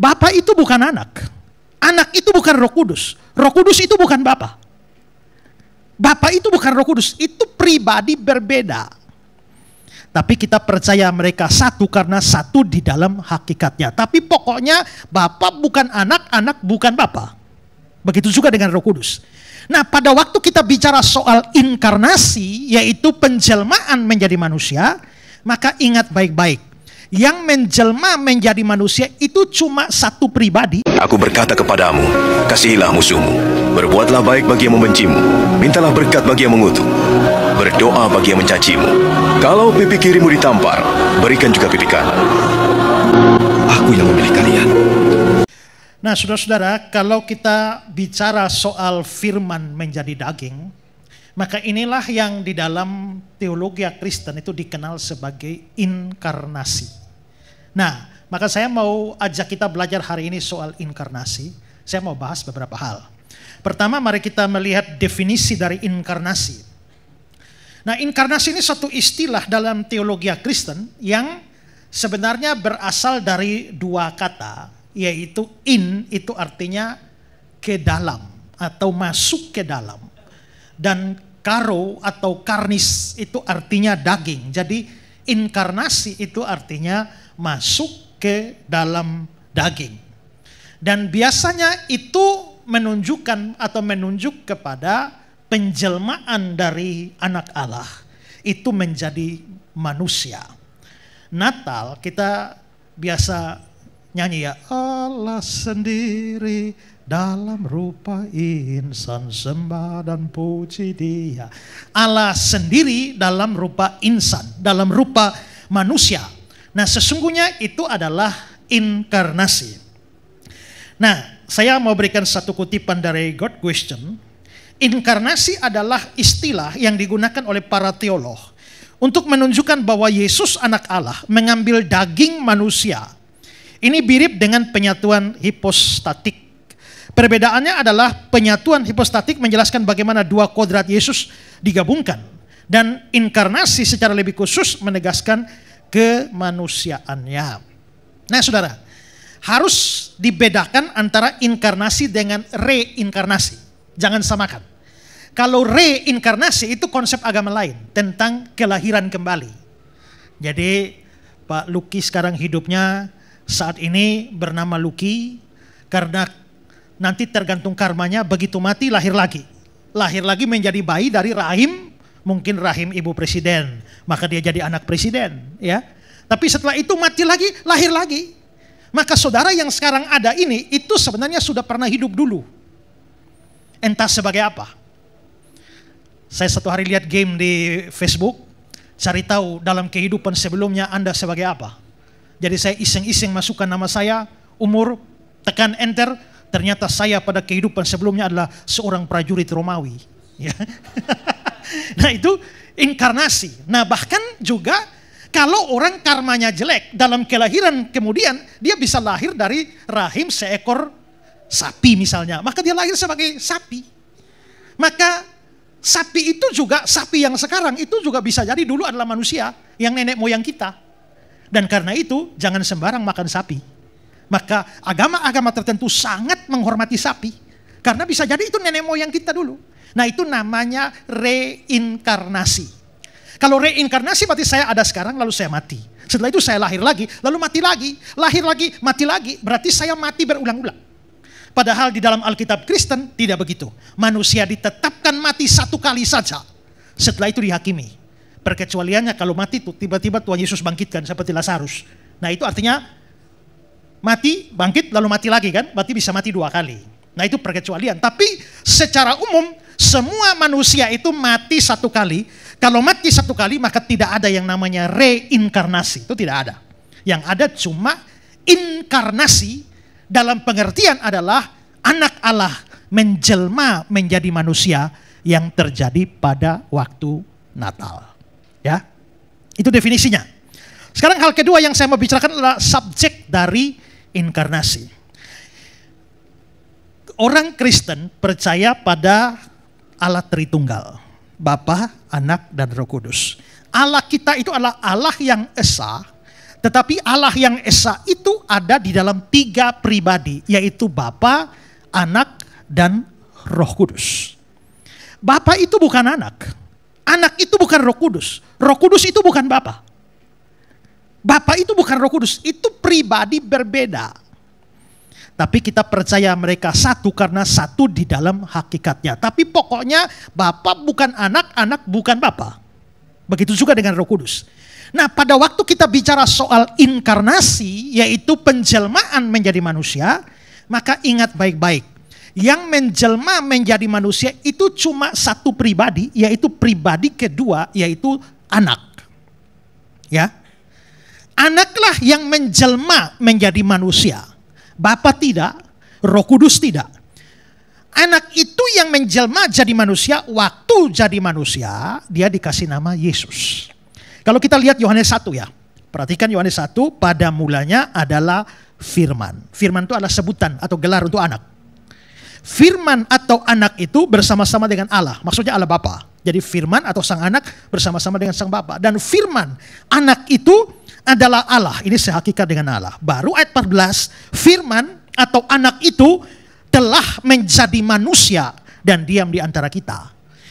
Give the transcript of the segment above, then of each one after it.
Bapak itu bukan anak. Anak itu bukan roh kudus. Roh kudus itu bukan Bapak. Bapak itu bukan roh kudus. Itu pribadi berbeda. Tapi kita percaya mereka satu karena satu di dalam hakikatnya. Tapi pokoknya Bapak bukan anak, anak bukan Bapak. Begitu juga dengan roh kudus. Nah pada waktu kita bicara soal inkarnasi, yaitu penjelmaan menjadi manusia, maka ingat baik-baik yang menjelma menjadi manusia itu cuma satu pribadi. Aku berkata kepadamu, kasihilah musuhmu, berbuatlah baik bagi yang membencimu, mintalah berkat bagi yang mengutuk, berdoa bagi yang mencacimu. Kalau pipi kirimu ditampar, berikan juga pipi kanan. Aku yang memilih kalian. Nah, saudara-saudara, kalau kita bicara soal firman menjadi daging, maka inilah yang di dalam teologi Kristen itu dikenal sebagai inkarnasi. Nah, maka saya mau ajak kita belajar hari ini soal inkarnasi. Saya mau bahas beberapa hal. Pertama, mari kita melihat definisi dari inkarnasi. Nah, inkarnasi ini satu istilah dalam teologi Kristen yang sebenarnya berasal dari dua kata, yaitu in itu artinya ke dalam atau masuk ke dalam. Dan karo atau karnis itu artinya daging. Jadi inkarnasi itu artinya masuk ke dalam daging. Dan biasanya itu menunjukkan atau menunjuk kepada penjelmaan dari anak Allah. Itu menjadi manusia. Natal kita biasa nyanyi ya Allah sendiri dalam rupa insan sembah dan puji dia. Allah sendiri dalam rupa insan, dalam rupa manusia Nah sesungguhnya itu adalah inkarnasi. Nah saya mau berikan satu kutipan dari God Question. Inkarnasi adalah istilah yang digunakan oleh para teolog untuk menunjukkan bahwa Yesus anak Allah mengambil daging manusia. Ini mirip dengan penyatuan hipostatik Perbedaannya adalah penyatuan hipostatik menjelaskan bagaimana dua kodrat Yesus digabungkan. Dan inkarnasi secara lebih khusus menegaskan kemanusiaannya. Nah saudara, harus dibedakan antara inkarnasi dengan reinkarnasi. Jangan samakan. Kalau reinkarnasi itu konsep agama lain tentang kelahiran kembali. Jadi Pak Luki sekarang hidupnya saat ini bernama Luki karena nanti tergantung karmanya begitu mati lahir lagi. Lahir lagi menjadi bayi dari rahim Mungkin rahim ibu presiden, maka dia jadi anak presiden, ya. Tapi setelah itu mati lagi, lahir lagi. Maka saudara yang sekarang ada ini itu sebenarnya sudah pernah hidup dulu. Entah sebagai apa. Saya satu hari lihat game di Facebook, cari tahu dalam kehidupan sebelumnya Anda sebagai apa. Jadi saya iseng-iseng masukkan nama saya, umur, tekan enter, ternyata saya pada kehidupan sebelumnya adalah seorang prajurit Romawi. Ya. Nah itu inkarnasi. Nah bahkan juga kalau orang karmanya jelek dalam kelahiran kemudian dia bisa lahir dari rahim seekor sapi misalnya. Maka dia lahir sebagai sapi. Maka sapi itu juga, sapi yang sekarang itu juga bisa jadi dulu adalah manusia yang nenek moyang kita. Dan karena itu jangan sembarang makan sapi. Maka agama-agama tertentu sangat menghormati sapi. Karena bisa jadi itu nenek moyang kita dulu. Nah itu namanya reinkarnasi. Kalau reinkarnasi berarti saya ada sekarang lalu saya mati. Setelah itu saya lahir lagi, lalu mati lagi, lahir lagi, mati lagi. Berarti saya mati berulang-ulang. Padahal di dalam Alkitab Kristen tidak begitu. Manusia ditetapkan mati satu kali saja. Setelah itu dihakimi. Perkecualiannya kalau mati itu tiba-tiba Tuhan Yesus bangkitkan seperti Lazarus. Nah itu artinya mati, bangkit, lalu mati lagi kan? Berarti bisa mati dua kali. Nah itu perkecualian. Tapi secara umum semua manusia itu mati satu kali. Kalau mati satu kali maka tidak ada yang namanya reinkarnasi. Itu tidak ada. Yang ada cuma inkarnasi dalam pengertian adalah anak Allah menjelma menjadi manusia yang terjadi pada waktu Natal. Ya. Itu definisinya. Sekarang hal kedua yang saya mau bicarakan adalah subjek dari inkarnasi orang Kristen percaya pada Allah Tritunggal. Bapa, Anak, dan Roh Kudus. Allah kita itu adalah Allah yang Esa, tetapi Allah yang Esa itu ada di dalam tiga pribadi, yaitu Bapa, Anak, dan Roh Kudus. Bapa itu bukan anak. Anak itu bukan Roh Kudus. Roh Kudus itu bukan Bapa. Bapa itu bukan Roh Kudus, itu pribadi berbeda. Tapi kita percaya mereka satu karena satu di dalam hakikatnya. Tapi pokoknya Bapak bukan anak, anak bukan Bapak. Begitu juga dengan Roh Kudus. Nah, pada waktu kita bicara soal inkarnasi, yaitu penjelmaan menjadi manusia, maka ingat baik-baik. Yang menjelma menjadi manusia itu cuma satu pribadi, yaitu pribadi kedua, yaitu anak. Ya. Anaklah yang menjelma menjadi manusia. Bapa tidak, Roh Kudus tidak. Anak itu yang menjelma jadi manusia, waktu jadi manusia, dia dikasih nama Yesus. Kalau kita lihat Yohanes 1 ya. Perhatikan Yohanes 1 pada mulanya adalah firman. Firman itu adalah sebutan atau gelar untuk anak. Firman atau anak itu bersama-sama dengan Allah. Maksudnya Allah Bapa. Jadi firman atau sang anak bersama-sama dengan sang Bapa. Dan firman anak itu adalah Allah. Ini sehakikat dengan Allah. Baru ayat 14, firman atau anak itu telah menjadi manusia dan diam di antara kita.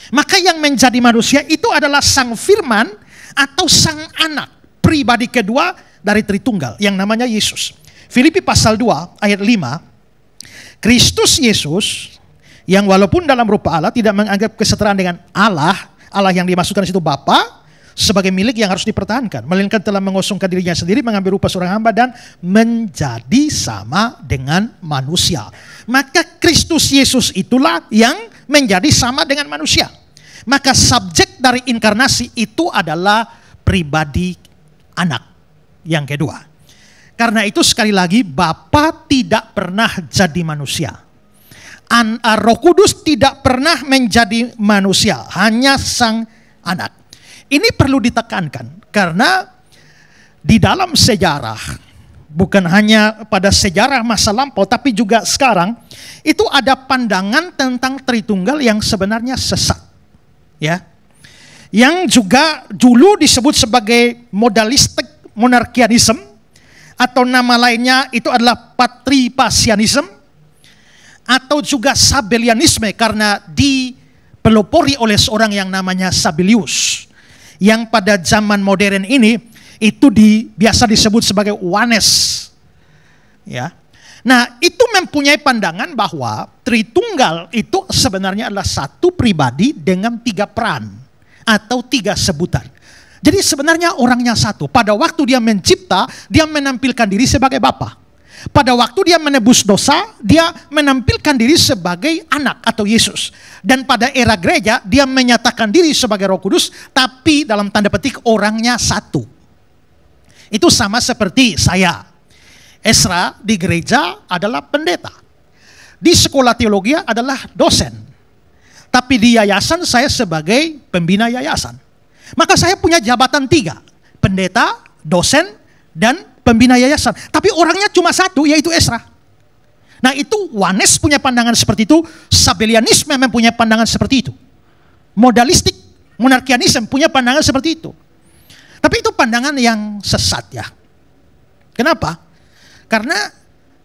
Maka yang menjadi manusia itu adalah sang firman atau sang anak, pribadi kedua dari Tritunggal yang namanya Yesus. Filipi pasal 2 ayat 5, Kristus Yesus yang walaupun dalam rupa Allah tidak menganggap kesetaraan dengan Allah, Allah yang dimasukkan di situ Bapak sebagai milik yang harus dipertahankan, melainkan telah mengosongkan dirinya sendiri, mengambil rupa seorang hamba dan menjadi sama dengan manusia. Maka Kristus Yesus itulah yang menjadi sama dengan manusia. Maka subjek dari inkarnasi itu adalah pribadi anak yang kedua. Karena itu sekali lagi Bapa tidak pernah jadi manusia. An, ah, Roh Kudus tidak pernah menjadi manusia, hanya sang anak. Ini perlu ditekankan karena di dalam sejarah bukan hanya pada sejarah masa lampau tapi juga sekarang itu ada pandangan tentang Tritunggal yang sebenarnya sesat. Ya. Yang juga dulu disebut sebagai modalistik monarkianisme atau nama lainnya itu adalah patripasianism atau juga sabelianisme karena dipelopori oleh seorang yang namanya Sabelius yang pada zaman modern ini itu di, biasa disebut sebagai wanes. Ya. Nah, itu mempunyai pandangan bahwa Tritunggal itu sebenarnya adalah satu pribadi dengan tiga peran atau tiga sebutan. Jadi sebenarnya orangnya satu. Pada waktu dia mencipta, dia menampilkan diri sebagai Bapa. Pada waktu dia menebus dosa, dia menampilkan diri sebagai anak atau Yesus. Dan pada era gereja, dia menyatakan diri sebagai roh kudus, tapi dalam tanda petik orangnya satu. Itu sama seperti saya. Esra di gereja adalah pendeta. Di sekolah teologi adalah dosen. Tapi di yayasan saya sebagai pembina yayasan. Maka saya punya jabatan tiga. Pendeta, dosen, dan pembina yayasan. Tapi orangnya cuma satu, yaitu Esra. Nah itu Wanes punya pandangan seperti itu, Sabelianisme punya pandangan seperti itu. Modalistik, monarkianisme punya pandangan seperti itu. Tapi itu pandangan yang sesat ya. Kenapa? Karena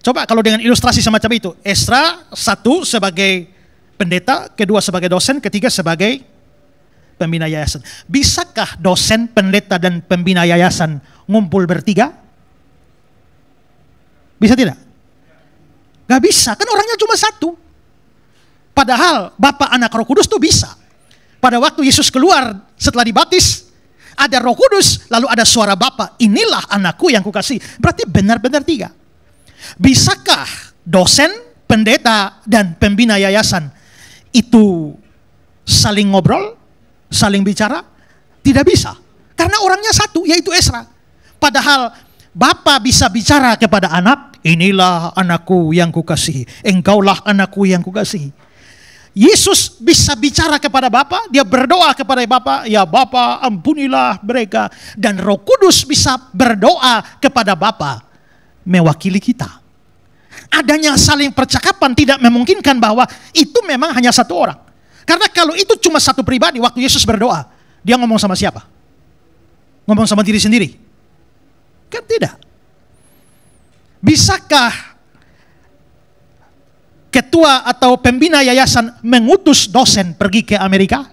coba kalau dengan ilustrasi semacam itu, Esra satu sebagai pendeta, kedua sebagai dosen, ketiga sebagai pembina yayasan. Bisakah dosen, pendeta, dan pembina yayasan ngumpul bertiga? Bisa tidak? Gak bisa, kan orangnya cuma satu. Padahal Bapak anak roh kudus tuh bisa. Pada waktu Yesus keluar setelah dibaptis, ada roh kudus, lalu ada suara Bapak, Inilah anakku yang kukasih. Berarti benar-benar tiga. Bisakah dosen, pendeta, dan pembina yayasan itu saling ngobrol, saling bicara? Tidak bisa. Karena orangnya satu, yaitu Esra. Padahal Bapa bisa bicara kepada anak, inilah anakku yang kukasihi, engkaulah anakku yang kukasihi. Yesus bisa bicara kepada Bapa, dia berdoa kepada Bapa, ya Bapa ampunilah mereka. Dan Roh Kudus bisa berdoa kepada Bapa, mewakili kita. Adanya saling percakapan tidak memungkinkan bahwa itu memang hanya satu orang. Karena kalau itu cuma satu pribadi, waktu Yesus berdoa, dia ngomong sama siapa? Ngomong sama diri sendiri. Kan tidak. Bisakah ketua atau pembina yayasan mengutus dosen pergi ke Amerika?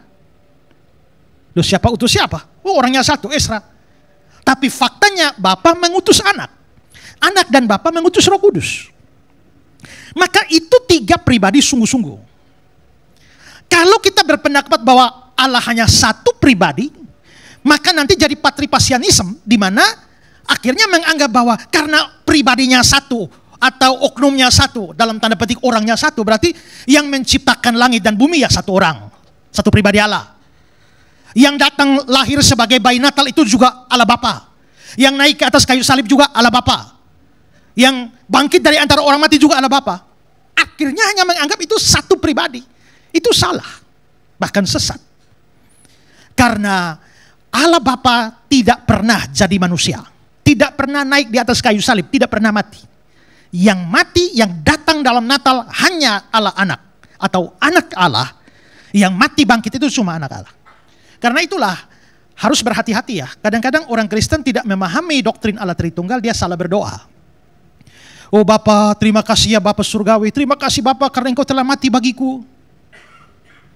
Loh siapa utus siapa? Oh orangnya satu, Esra. Tapi faktanya Bapak mengutus anak. Anak dan Bapak mengutus roh kudus. Maka itu tiga pribadi sungguh-sungguh. Kalau kita berpendapat bahwa Allah hanya satu pribadi, maka nanti jadi patripasianisme di mana Akhirnya menganggap bahwa karena pribadinya satu atau oknumnya satu, dalam tanda petik orangnya satu, berarti yang menciptakan langit dan bumi ya satu orang, satu pribadi Allah. Yang datang lahir sebagai bayi Natal itu juga Allah Bapa. Yang naik ke atas kayu salib juga Allah Bapa. Yang bangkit dari antara orang mati juga Allah Bapa. Akhirnya hanya menganggap itu satu pribadi. Itu salah. Bahkan sesat. Karena Allah Bapa tidak pernah jadi manusia tidak pernah naik di atas kayu salib, tidak pernah mati. Yang mati, yang datang dalam Natal hanya Allah anak atau anak Allah. Yang mati bangkit itu cuma anak Allah. Karena itulah harus berhati-hati ya. Kadang-kadang orang Kristen tidak memahami doktrin Allah Tritunggal, dia salah berdoa. Oh Bapak, terima kasih ya Bapak Surgawi. Terima kasih Bapak karena engkau telah mati bagiku.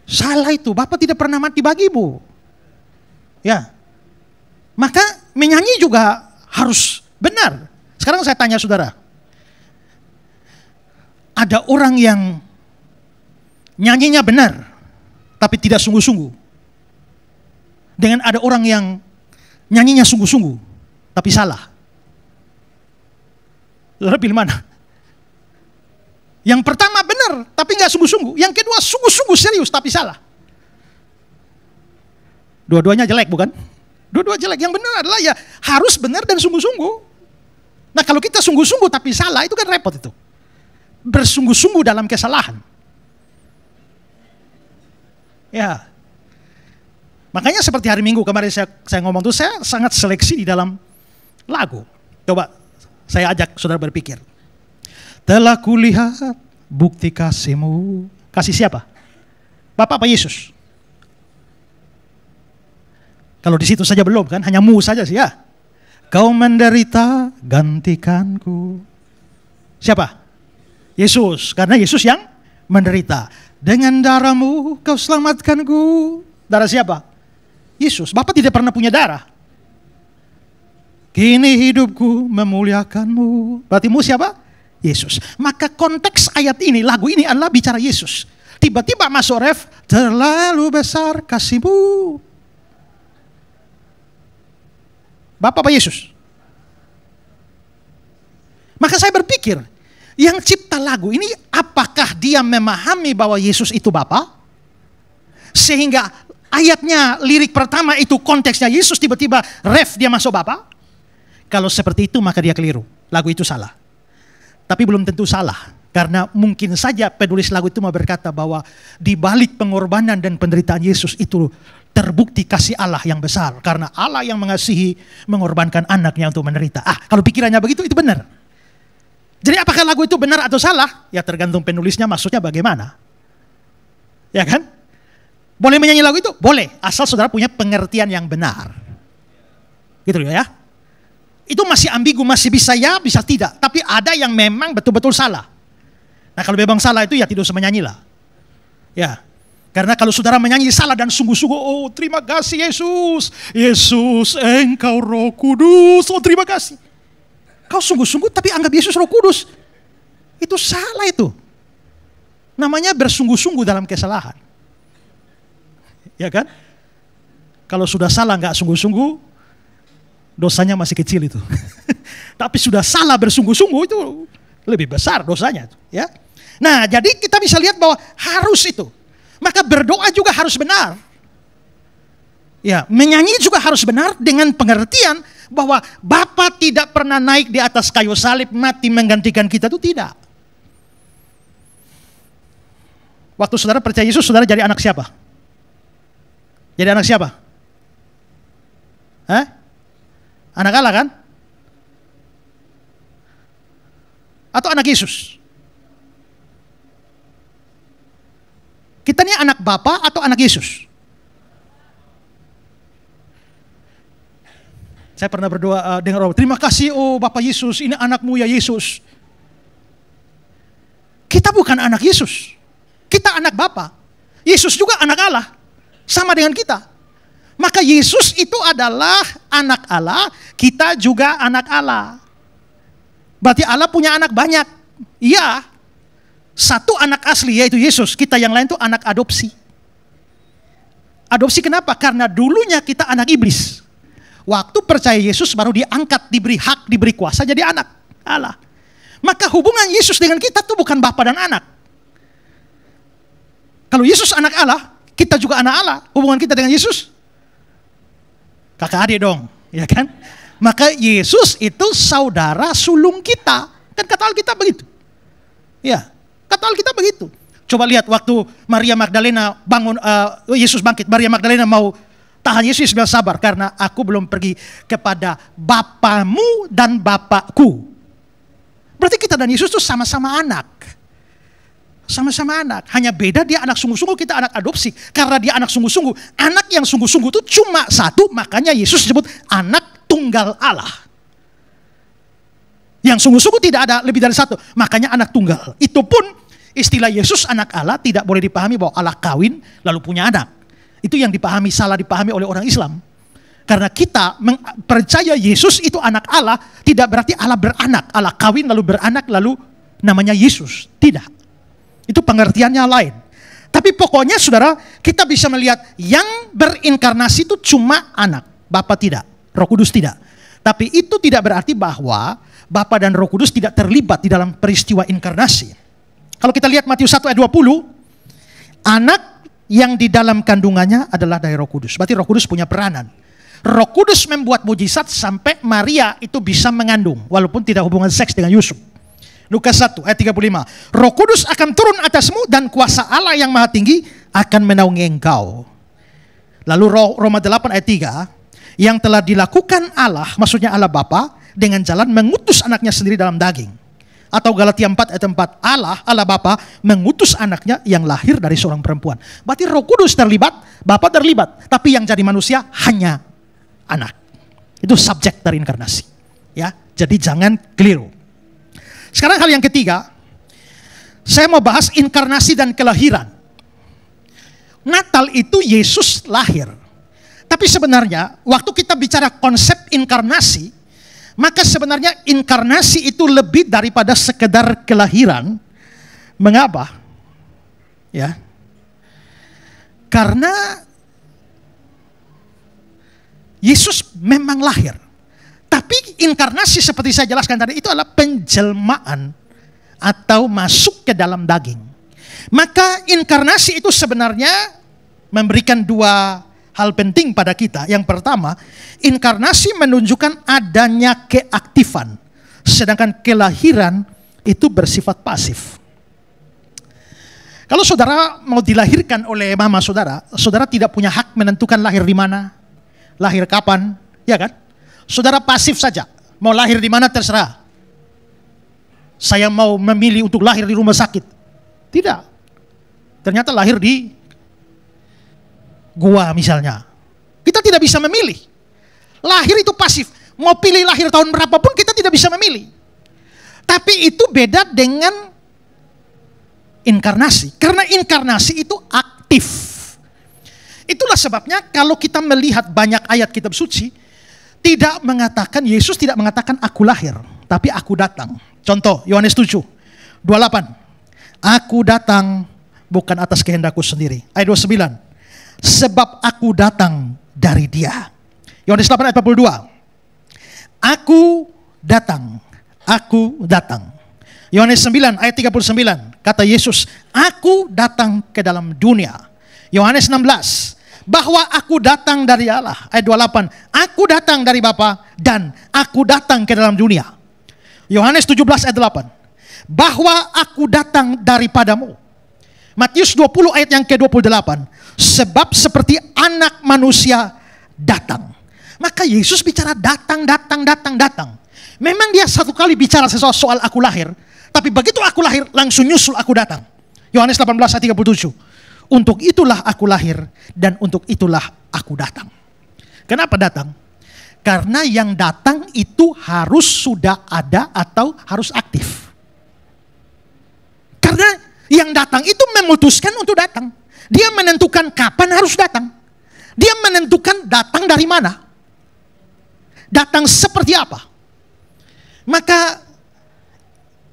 Salah itu, Bapak tidak pernah mati bagimu. Ya. Maka menyanyi juga harus benar. Sekarang saya tanya saudara. Ada orang yang nyanyinya benar, tapi tidak sungguh-sungguh. Dengan ada orang yang nyanyinya sungguh-sungguh, tapi salah. Saudara pilih mana? Yang pertama benar, tapi nggak sungguh-sungguh. Yang kedua sungguh-sungguh serius, tapi salah. Dua-duanya jelek bukan? Dua-dua jelek. Yang benar adalah ya harus benar dan sungguh-sungguh. Nah kalau kita sungguh-sungguh tapi salah itu kan repot itu. Bersungguh-sungguh dalam kesalahan. Ya. Makanya seperti hari Minggu kemarin saya, saya ngomong tuh saya sangat seleksi di dalam lagu. Coba saya ajak saudara berpikir. Telah kulihat bukti kasihmu. Kasih siapa? Bapak apa Yesus? Kalau di situ saja belum kan, hanya mu saja sih ya. Kau menderita, gantikanku. Siapa? Yesus, karena Yesus yang menderita. Dengan darahmu kau selamatkanku. Darah siapa? Yesus. Bapak tidak pernah punya darah. Kini hidupku memuliakanmu. Berarti mu siapa? Yesus. Maka konteks ayat ini, lagu ini adalah bicara Yesus. Tiba-tiba masuk ref, terlalu besar kasihmu. Bapak apa Yesus. Maka saya berpikir, yang cipta lagu ini apakah dia memahami bahwa Yesus itu Bapa? Sehingga ayatnya lirik pertama itu konteksnya Yesus tiba-tiba ref dia masuk Bapa? Kalau seperti itu maka dia keliru. Lagu itu salah. Tapi belum tentu salah. Karena mungkin saja penulis lagu itu mau berkata bahwa di balik pengorbanan dan penderitaan Yesus itu terbukti kasih Allah yang besar. Karena Allah yang mengasihi mengorbankan anaknya untuk menderita. Ah, kalau pikirannya begitu itu benar. Jadi apakah lagu itu benar atau salah? Ya tergantung penulisnya maksudnya bagaimana. Ya kan? Boleh menyanyi lagu itu? Boleh. Asal saudara punya pengertian yang benar. Gitu ya. Itu masih ambigu, masih bisa ya, bisa tidak. Tapi ada yang memang betul-betul salah. Nah kalau memang salah itu ya tidak usah menyanyilah. Ya, karena kalau saudara menyanyi salah dan sungguh-sungguh, oh terima kasih Yesus. Yesus engkau roh kudus, oh terima kasih. Kau sungguh-sungguh tapi anggap Yesus roh kudus. Itu salah itu. Namanya bersungguh-sungguh dalam kesalahan. Ya kan? Kalau sudah salah nggak sungguh-sungguh, dosanya masih kecil itu. tapi sudah salah bersungguh-sungguh itu lebih besar dosanya. Ya? Nah jadi kita bisa lihat bahwa harus itu maka berdoa juga harus benar. Ya, menyanyi juga harus benar dengan pengertian bahwa Bapa tidak pernah naik di atas kayu salib mati menggantikan kita itu tidak. Waktu saudara percaya Yesus, saudara jadi anak siapa? Jadi anak siapa? Hah? Anak Allah kan? Atau anak Yesus? Kita ini anak Bapa atau anak Yesus? Saya pernah berdoa uh, eh, dengan Allah, terima kasih oh Bapak Yesus, ini anakmu ya Yesus. Kita bukan anak Yesus, kita anak Bapa. Yesus juga anak Allah, sama dengan kita. Maka Yesus itu adalah anak Allah, kita juga anak Allah. Berarti Allah punya anak banyak. Iya, satu anak asli yaitu Yesus, kita yang lain itu anak adopsi. Adopsi kenapa? Karena dulunya kita anak iblis. Waktu percaya Yesus baru diangkat, diberi hak, diberi kuasa jadi anak Allah. Maka hubungan Yesus dengan kita tuh bukan bapa dan anak. Kalau Yesus anak Allah, kita juga anak Allah. Hubungan kita dengan Yesus kakak adik dong, ya kan? Maka Yesus itu saudara sulung kita. Kan kata Alkitab begitu. Ya. Kata kita begitu. Coba lihat waktu Maria Magdalena bangun, uh, Yesus bangkit, Maria Magdalena mau tahan Yesus bilang sabar karena aku belum pergi kepada Bapamu dan Bapakku. Berarti kita dan Yesus itu sama-sama anak. Sama-sama anak. Hanya beda dia anak sungguh-sungguh, kita anak adopsi. Karena dia anak sungguh-sungguh. Anak yang sungguh-sungguh itu cuma satu, makanya Yesus disebut anak tunggal Allah. Yang sungguh-sungguh tidak ada lebih dari satu. Makanya anak tunggal. Itu pun istilah Yesus anak Allah tidak boleh dipahami bahwa Allah kawin lalu punya anak. Itu yang dipahami salah dipahami oleh orang Islam. Karena kita percaya Yesus itu anak Allah, tidak berarti Allah beranak. Allah kawin lalu beranak lalu namanya Yesus. Tidak. Itu pengertiannya lain. Tapi pokoknya saudara, kita bisa melihat yang berinkarnasi itu cuma anak. Bapak tidak, roh kudus tidak. Tapi itu tidak berarti bahwa Bapa dan Roh Kudus tidak terlibat di dalam peristiwa inkarnasi. Kalau kita lihat Matius 1 ayat 20, anak yang di dalam kandungannya adalah dari Roh Kudus. Berarti Roh Kudus punya peranan. Roh Kudus membuat mujizat sampai Maria itu bisa mengandung walaupun tidak hubungan seks dengan Yusuf. Lukas 1 ayat 35. Roh Kudus akan turun atasmu dan kuasa Allah yang maha tinggi akan menaungi engkau. Lalu Roma 8 ayat 3, yang telah dilakukan Allah, maksudnya Allah Bapa, dengan jalan mengutus anaknya sendiri dalam daging. Atau Galatia 4 ayat 4, Allah, Allah Bapa mengutus anaknya yang lahir dari seorang perempuan. Berarti roh kudus terlibat, Bapa terlibat, tapi yang jadi manusia hanya anak. Itu subjek dari inkarnasi. Ya, jadi jangan keliru. Sekarang hal yang ketiga, saya mau bahas inkarnasi dan kelahiran. Natal itu Yesus lahir. Tapi sebenarnya waktu kita bicara konsep inkarnasi, maka sebenarnya inkarnasi itu lebih daripada sekedar kelahiran. Mengapa? Ya. Karena Yesus memang lahir. Tapi inkarnasi seperti saya jelaskan tadi itu adalah penjelmaan atau masuk ke dalam daging. Maka inkarnasi itu sebenarnya memberikan dua hal penting pada kita. Yang pertama, inkarnasi menunjukkan adanya keaktifan. Sedangkan kelahiran itu bersifat pasif. Kalau saudara mau dilahirkan oleh mama saudara, saudara tidak punya hak menentukan lahir di mana, lahir kapan, ya kan? Saudara pasif saja, mau lahir di mana terserah. Saya mau memilih untuk lahir di rumah sakit. Tidak. Ternyata lahir di gua misalnya. Kita tidak bisa memilih. Lahir itu pasif. Mau pilih lahir tahun berapapun kita tidak bisa memilih. Tapi itu beda dengan inkarnasi. Karena inkarnasi itu aktif. Itulah sebabnya kalau kita melihat banyak ayat kitab suci, tidak mengatakan, Yesus tidak mengatakan aku lahir, tapi aku datang. Contoh, Yohanes 7, 28. Aku datang bukan atas kehendakku sendiri. Ayat 29 sebab aku datang dari dia. Yohanes 8 ayat 42. Aku datang, aku datang. Yohanes 9 ayat 39, kata Yesus, aku datang ke dalam dunia. Yohanes 16, bahwa aku datang dari Allah. Ayat 28, aku datang dari Bapa dan aku datang ke dalam dunia. Yohanes 17 ayat 8, bahwa aku datang daripadamu. Matius 20 ayat yang ke-28. Sebab seperti anak manusia datang. Maka Yesus bicara datang, datang, datang, datang. Memang dia satu kali bicara sesuatu soal aku lahir. Tapi begitu aku lahir, langsung nyusul aku datang. Yohanes 18 ayat 37. Untuk itulah aku lahir dan untuk itulah aku datang. Kenapa datang? Karena yang datang itu harus sudah ada atau harus aktif. Karena yang datang itu memutuskan untuk datang. Dia menentukan kapan harus datang. Dia menentukan datang dari mana. Datang seperti apa. Maka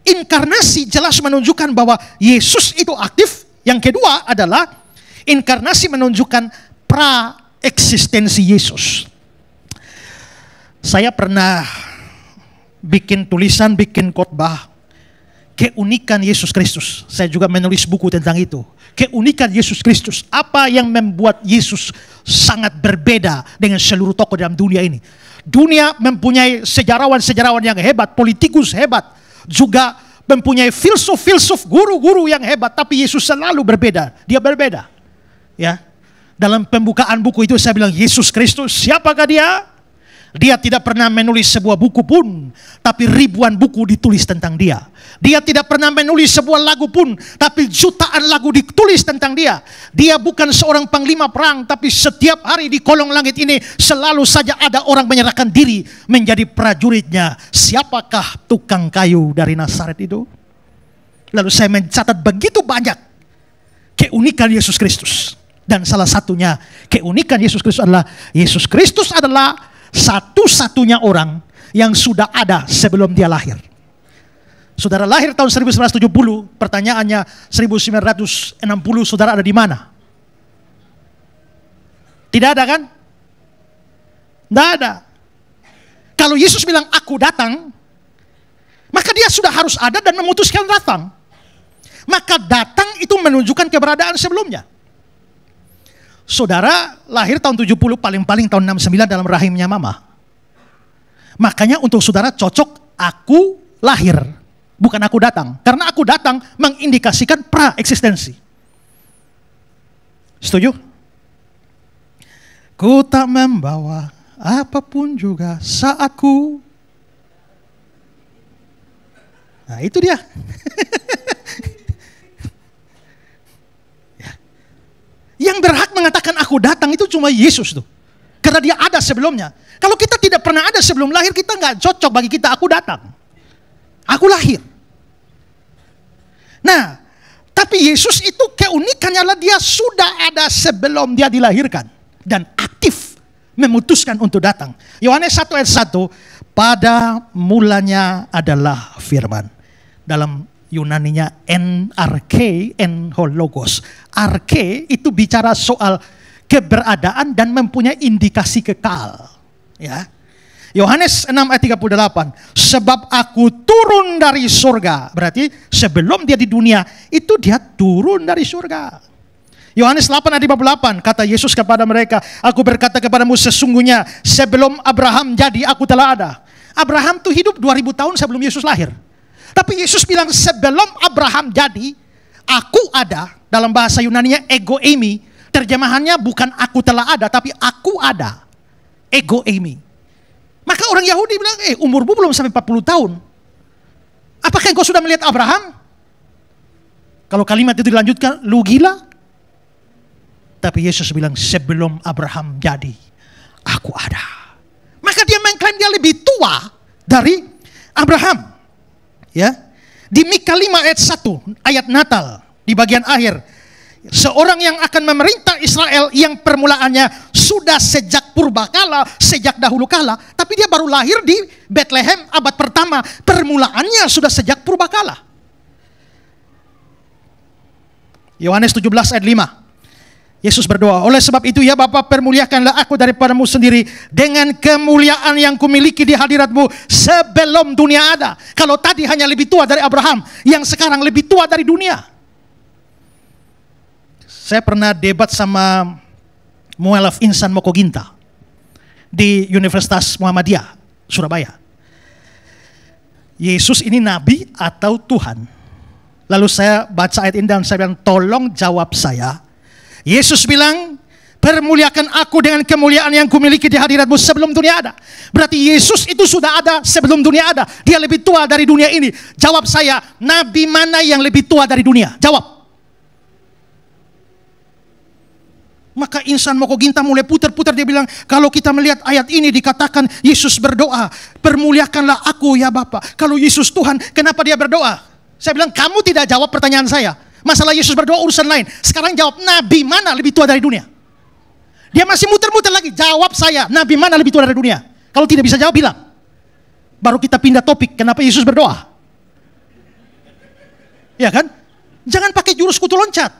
inkarnasi jelas menunjukkan bahwa Yesus itu aktif. Yang kedua adalah inkarnasi menunjukkan pra eksistensi Yesus. Saya pernah bikin tulisan, bikin khotbah keunikan Yesus Kristus. Saya juga menulis buku tentang itu. Keunikan Yesus Kristus. Apa yang membuat Yesus sangat berbeda dengan seluruh tokoh dalam dunia ini. Dunia mempunyai sejarawan-sejarawan yang hebat, politikus hebat. Juga mempunyai filsuf-filsuf, guru-guru yang hebat. Tapi Yesus selalu berbeda. Dia berbeda. Ya, Dalam pembukaan buku itu saya bilang, Yesus Kristus, siapakah dia? Dia tidak pernah menulis sebuah buku pun, tapi ribuan buku ditulis tentang dia. Dia tidak pernah menulis sebuah lagu pun, tapi jutaan lagu ditulis tentang dia. Dia bukan seorang panglima perang, tapi setiap hari di kolong langit ini selalu saja ada orang menyerahkan diri menjadi prajuritnya. Siapakah tukang kayu dari Nasaret itu? Lalu saya mencatat begitu banyak keunikan Yesus Kristus. Dan salah satunya keunikan Yesus Kristus adalah Yesus Kristus adalah satu-satunya orang yang sudah ada sebelum dia lahir. Saudara lahir tahun 1970, pertanyaannya 1960 saudara ada di mana? Tidak ada kan? Tidak ada. Kalau Yesus bilang aku datang, maka dia sudah harus ada dan memutuskan datang. Maka datang itu menunjukkan keberadaan sebelumnya. Saudara lahir tahun 70 paling-paling tahun 69 dalam rahimnya mama. Makanya untuk saudara cocok aku lahir, bukan aku datang. Karena aku datang mengindikasikan pra-eksistensi. Setuju? Ku tak membawa apapun juga saatku. Nah itu dia. yang berhak mengatakan aku datang itu cuma Yesus tuh. Karena dia ada sebelumnya. Kalau kita tidak pernah ada sebelum lahir, kita nggak cocok bagi kita. Aku datang. Aku lahir. Nah, tapi Yesus itu keunikannya adalah dia sudah ada sebelum dia dilahirkan. Dan aktif memutuskan untuk datang. Yohanes 1 ayat 1, pada mulanya adalah firman. Dalam Yunaninya NRK, Hologos. Arke itu bicara soal keberadaan dan mempunyai indikasi kekal. Ya. Yohanes 6 ayat 38, sebab aku turun dari surga. Berarti sebelum dia di dunia, itu dia turun dari surga. Yohanes 8 ayat 58 kata Yesus kepada mereka, "Aku berkata kepadamu sesungguhnya sebelum Abraham jadi aku telah ada." Abraham tuh hidup 2000 tahun sebelum Yesus lahir. Tapi Yesus bilang sebelum Abraham jadi, aku ada. Dalam bahasa Yunaninya ego eimi. Terjemahannya bukan aku telah ada, tapi aku ada. Ego eimi. Maka orang Yahudi bilang, eh umurmu belum sampai 40 tahun. Apakah engkau sudah melihat Abraham? Kalau kalimat itu dilanjutkan, lu gila? Tapi Yesus bilang, sebelum Abraham jadi, aku ada. Maka dia mengklaim dia lebih tua dari Abraham ya. Di Mika 5 ayat 1, ayat Natal di bagian akhir. Seorang yang akan memerintah Israel yang permulaannya sudah sejak purbakala, sejak dahulu kala, tapi dia baru lahir di Bethlehem abad pertama. Permulaannya sudah sejak purbakala. Yohanes 17 ayat 5. Yesus berdoa, oleh sebab itu ya Bapak permuliakanlah aku daripadamu sendiri dengan kemuliaan yang kumiliki di hadiratmu sebelum dunia ada. Kalau tadi hanya lebih tua dari Abraham, yang sekarang lebih tua dari dunia. Saya pernah debat sama Mualaf Insan Mokoginta di Universitas Muhammadiyah, Surabaya. Yesus ini nabi atau Tuhan? Lalu saya baca ayat ini dan saya bilang, tolong jawab saya, Yesus bilang, permuliakan aku dengan kemuliaan yang kumiliki di hadiratmu sebelum dunia ada. Berarti Yesus itu sudah ada sebelum dunia ada. Dia lebih tua dari dunia ini. Jawab saya, nabi mana yang lebih tua dari dunia? Jawab. Maka insan Moko Ginta mulai putar-putar dia bilang, kalau kita melihat ayat ini dikatakan Yesus berdoa, permuliakanlah aku ya Bapa. Kalau Yesus Tuhan, kenapa dia berdoa? Saya bilang, kamu tidak jawab pertanyaan saya. Masalah Yesus berdoa urusan lain. Sekarang jawab, nabi mana lebih tua dari dunia? Dia masih muter-muter lagi. Jawab saya, nabi mana lebih tua dari dunia? Kalau tidak bisa jawab, bilang. Baru kita pindah topik, kenapa Yesus berdoa? Ya kan? Jangan pakai jurus kutu loncat.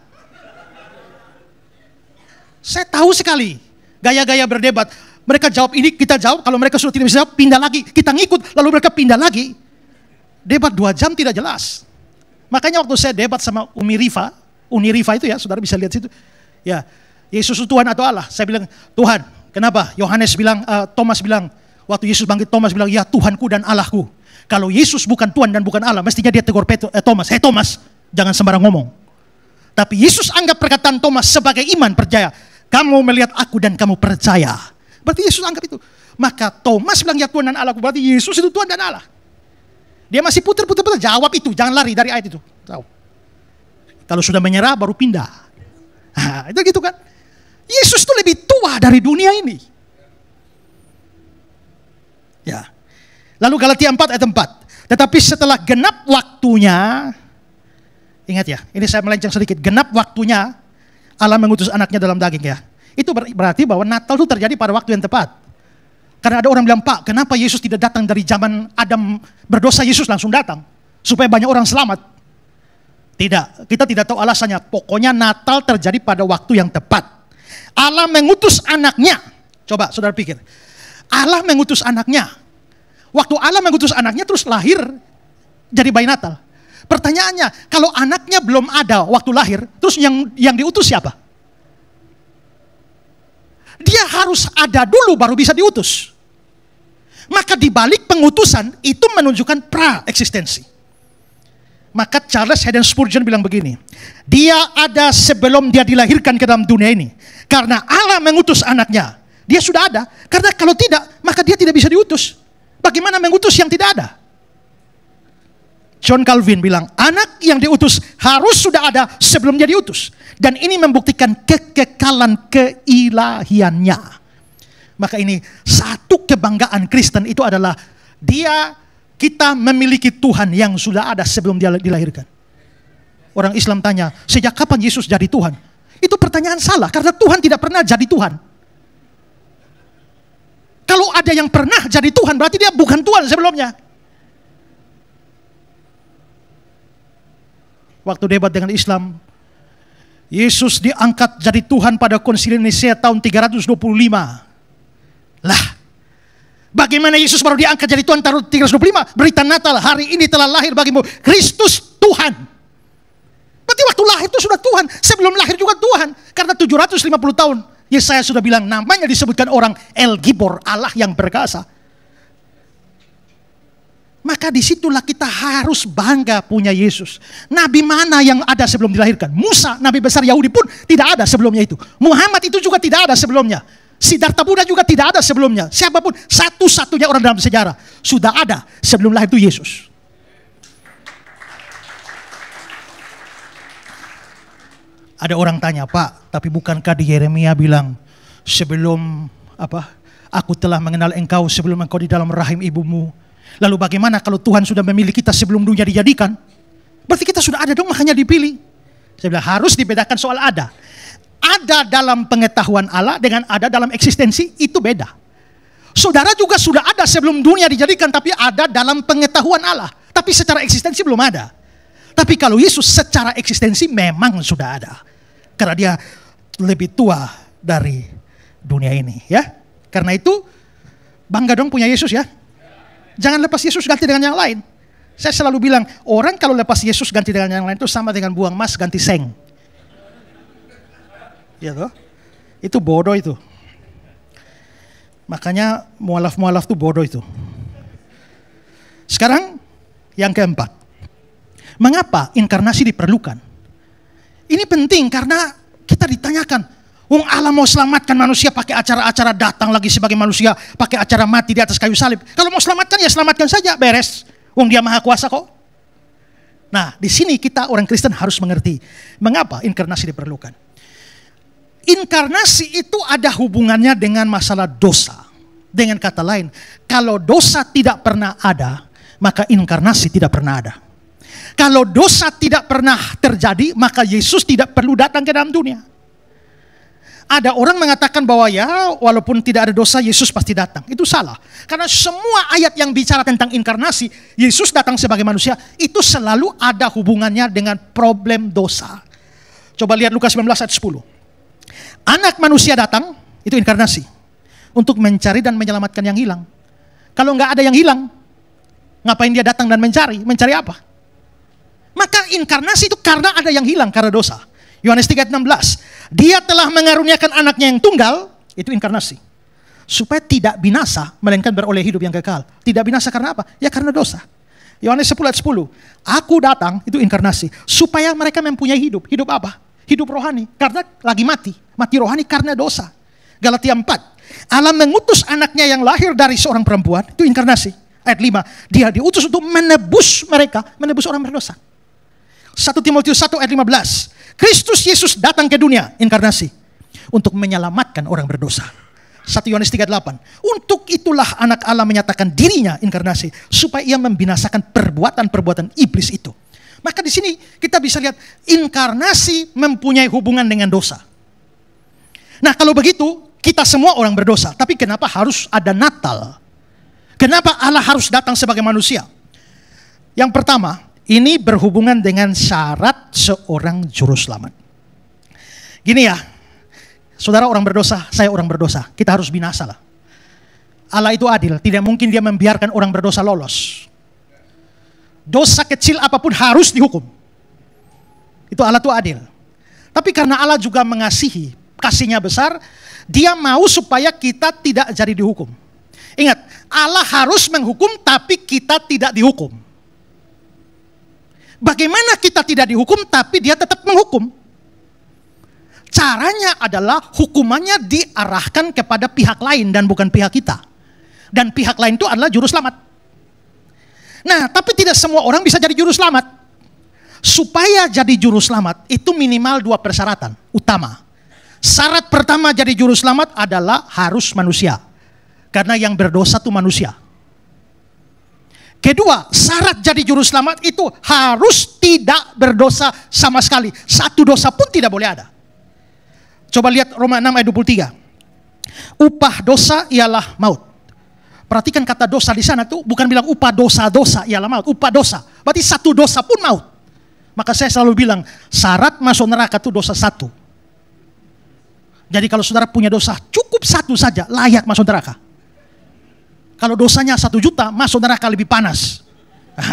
Saya tahu sekali. Gaya-gaya berdebat. Mereka jawab ini, kita jawab. Kalau mereka sudah tidak bisa jawab, pindah lagi. Kita ngikut, lalu mereka pindah lagi. Debat dua jam tidak jelas. Makanya waktu saya debat sama Umi Rifa, Uni Rifa itu ya, saudara bisa lihat situ. Ya, Yesus itu Tuhan atau Allah? Saya bilang, Tuhan. Kenapa? Yohanes bilang, uh, Thomas bilang, waktu Yesus bangkit, Thomas bilang, ya Tuhanku dan Allahku. Kalau Yesus bukan Tuhan dan bukan Allah, mestinya dia tegur Petru, eh, Thomas. Hei Thomas, jangan sembarang ngomong. Tapi Yesus anggap perkataan Thomas sebagai iman percaya. Kamu melihat aku dan kamu percaya. Berarti Yesus anggap itu. Maka Thomas bilang, ya Tuhan dan Allahku. Berarti Yesus itu Tuhan dan Allah. Dia masih putar-putar-putar, jawab itu, jangan lari dari ayat itu. Tahu. Kalau sudah menyerah baru pindah. Nah, itu gitu kan. Yesus itu lebih tua dari dunia ini. Ya. Lalu Galatia 4 ayat 4. Tetapi setelah genap waktunya, ingat ya, ini saya melenceng sedikit, genap waktunya Allah mengutus anaknya dalam daging ya. Itu berarti bahwa Natal itu terjadi pada waktu yang tepat. Karena ada orang bilang, Pak, kenapa Yesus tidak datang dari zaman Adam berdosa, Yesus langsung datang. Supaya banyak orang selamat. Tidak, kita tidak tahu alasannya. Pokoknya Natal terjadi pada waktu yang tepat. Allah mengutus anaknya. Coba saudara pikir. Allah mengutus anaknya. Waktu Allah mengutus anaknya terus lahir jadi bayi Natal. Pertanyaannya, kalau anaknya belum ada waktu lahir, terus yang yang diutus siapa? Dia harus ada dulu baru bisa diutus. Maka dibalik pengutusan itu menunjukkan pra-eksistensi. Maka Charles Haddon Spurgeon bilang begini, dia ada sebelum dia dilahirkan ke dalam dunia ini. Karena Allah mengutus anaknya, dia sudah ada. Karena kalau tidak, maka dia tidak bisa diutus. Bagaimana mengutus yang tidak ada? John Calvin bilang, anak yang diutus harus sudah ada sebelum dia diutus. Dan ini membuktikan kekekalan keilahiannya. Maka ini satu kebanggaan Kristen itu adalah dia kita memiliki Tuhan yang sudah ada sebelum dia dilahirkan. Orang Islam tanya, sejak kapan Yesus jadi Tuhan? Itu pertanyaan salah karena Tuhan tidak pernah jadi Tuhan. Kalau ada yang pernah jadi Tuhan berarti dia bukan Tuhan sebelumnya. Waktu debat dengan Islam, Yesus diangkat jadi Tuhan pada konsili Nicea tahun 325 lah. Bagaimana Yesus baru diangkat jadi Tuhan taruh 325. Berita Natal hari ini telah lahir bagimu. Kristus Tuhan. Berarti waktu lahir itu sudah Tuhan. Sebelum lahir juga Tuhan. Karena 750 tahun. Yesaya sudah bilang namanya disebutkan orang El Gibor. Allah yang berkasa. Maka disitulah kita harus bangga punya Yesus. Nabi mana yang ada sebelum dilahirkan? Musa, nabi besar Yahudi pun tidak ada sebelumnya itu. Muhammad itu juga tidak ada sebelumnya. Siddhartha Buddha juga tidak ada sebelumnya. Siapapun, satu-satunya orang dalam sejarah. Sudah ada sebelum lahir itu Yesus. Ada orang tanya, Pak, tapi bukankah di Yeremia bilang, sebelum apa aku telah mengenal engkau sebelum engkau di dalam rahim ibumu. Lalu bagaimana kalau Tuhan sudah memilih kita sebelum dunia dijadikan? Berarti kita sudah ada dong makanya dipilih. Saya bilang harus dibedakan soal ada ada dalam pengetahuan Allah dengan ada dalam eksistensi itu beda. Saudara juga sudah ada sebelum dunia dijadikan tapi ada dalam pengetahuan Allah. Tapi secara eksistensi belum ada. Tapi kalau Yesus secara eksistensi memang sudah ada. Karena dia lebih tua dari dunia ini ya. Karena itu bangga dong punya Yesus ya. Jangan lepas Yesus ganti dengan yang lain. Saya selalu bilang, orang kalau lepas Yesus ganti dengan yang lain itu sama dengan buang emas ganti seng ya toh. Itu bodoh itu. Makanya mualaf-mualaf itu bodoh itu. Sekarang yang keempat. Mengapa inkarnasi diperlukan? Ini penting karena kita ditanyakan, Wong Allah mau selamatkan manusia pakai acara-acara datang lagi sebagai manusia, pakai acara mati di atas kayu salib. Kalau mau selamatkan ya selamatkan saja, beres. Wong dia maha kuasa kok. Nah, di sini kita orang Kristen harus mengerti mengapa inkarnasi diperlukan. Inkarnasi itu ada hubungannya dengan masalah dosa. Dengan kata lain, kalau dosa tidak pernah ada, maka inkarnasi tidak pernah ada. Kalau dosa tidak pernah terjadi, maka Yesus tidak perlu datang ke dalam dunia. Ada orang mengatakan bahwa ya, walaupun tidak ada dosa, Yesus pasti datang. Itu salah. Karena semua ayat yang bicara tentang inkarnasi, Yesus datang sebagai manusia, itu selalu ada hubungannya dengan problem dosa. Coba lihat Lukas 19 ayat 10. Anak manusia datang, itu inkarnasi. Untuk mencari dan menyelamatkan yang hilang. Kalau nggak ada yang hilang, ngapain dia datang dan mencari? Mencari apa? Maka inkarnasi itu karena ada yang hilang karena dosa. Yohanes 3:16. Dia telah mengaruniakan anaknya yang tunggal, itu inkarnasi. Supaya tidak binasa, melainkan beroleh hidup yang kekal. Tidak binasa karena apa? Ya karena dosa. Yohanes 10 10. Aku datang, itu inkarnasi. Supaya mereka mempunyai hidup. Hidup apa? hidup rohani karena lagi mati, mati rohani karena dosa. Galatia 4. Allah mengutus anaknya yang lahir dari seorang perempuan, itu inkarnasi. Ayat 5, dia diutus untuk menebus mereka, menebus orang berdosa. 1 Timotius 1 ayat 15. Kristus Yesus datang ke dunia, inkarnasi, untuk menyelamatkan orang berdosa. 1 Yohanes 38. Untuk itulah anak Allah menyatakan dirinya inkarnasi supaya ia membinasakan perbuatan-perbuatan iblis itu. Maka di sini kita bisa lihat inkarnasi mempunyai hubungan dengan dosa. Nah kalau begitu kita semua orang berdosa. Tapi kenapa harus ada Natal? Kenapa Allah harus datang sebagai manusia? Yang pertama, ini berhubungan dengan syarat seorang juru selamat. Gini ya, saudara orang berdosa, saya orang berdosa, kita harus binasa lah. Allah itu adil, tidak mungkin dia membiarkan orang berdosa lolos dosa kecil apapun harus dihukum. Itu Allah itu adil. Tapi karena Allah juga mengasihi, kasihnya besar, dia mau supaya kita tidak jadi dihukum. Ingat, Allah harus menghukum tapi kita tidak dihukum. Bagaimana kita tidak dihukum tapi dia tetap menghukum? Caranya adalah hukumannya diarahkan kepada pihak lain dan bukan pihak kita. Dan pihak lain itu adalah juru selamat. Nah, tapi tidak semua orang bisa jadi juru selamat. Supaya jadi juru selamat itu minimal dua persyaratan utama. Syarat pertama jadi juru selamat adalah harus manusia. Karena yang berdosa itu manusia. Kedua, syarat jadi juru selamat itu harus tidak berdosa sama sekali. Satu dosa pun tidak boleh ada. Coba lihat Roma 6 ayat 23. Upah dosa ialah maut. Perhatikan kata dosa di sana tuh bukan bilang upah dosa-dosa ialah ya, maut, upah dosa. Berarti satu dosa pun maut. Maka saya selalu bilang, syarat masuk neraka itu dosa satu. Jadi kalau saudara punya dosa cukup satu saja layak masuk neraka. Kalau dosanya satu juta masuk neraka lebih panas.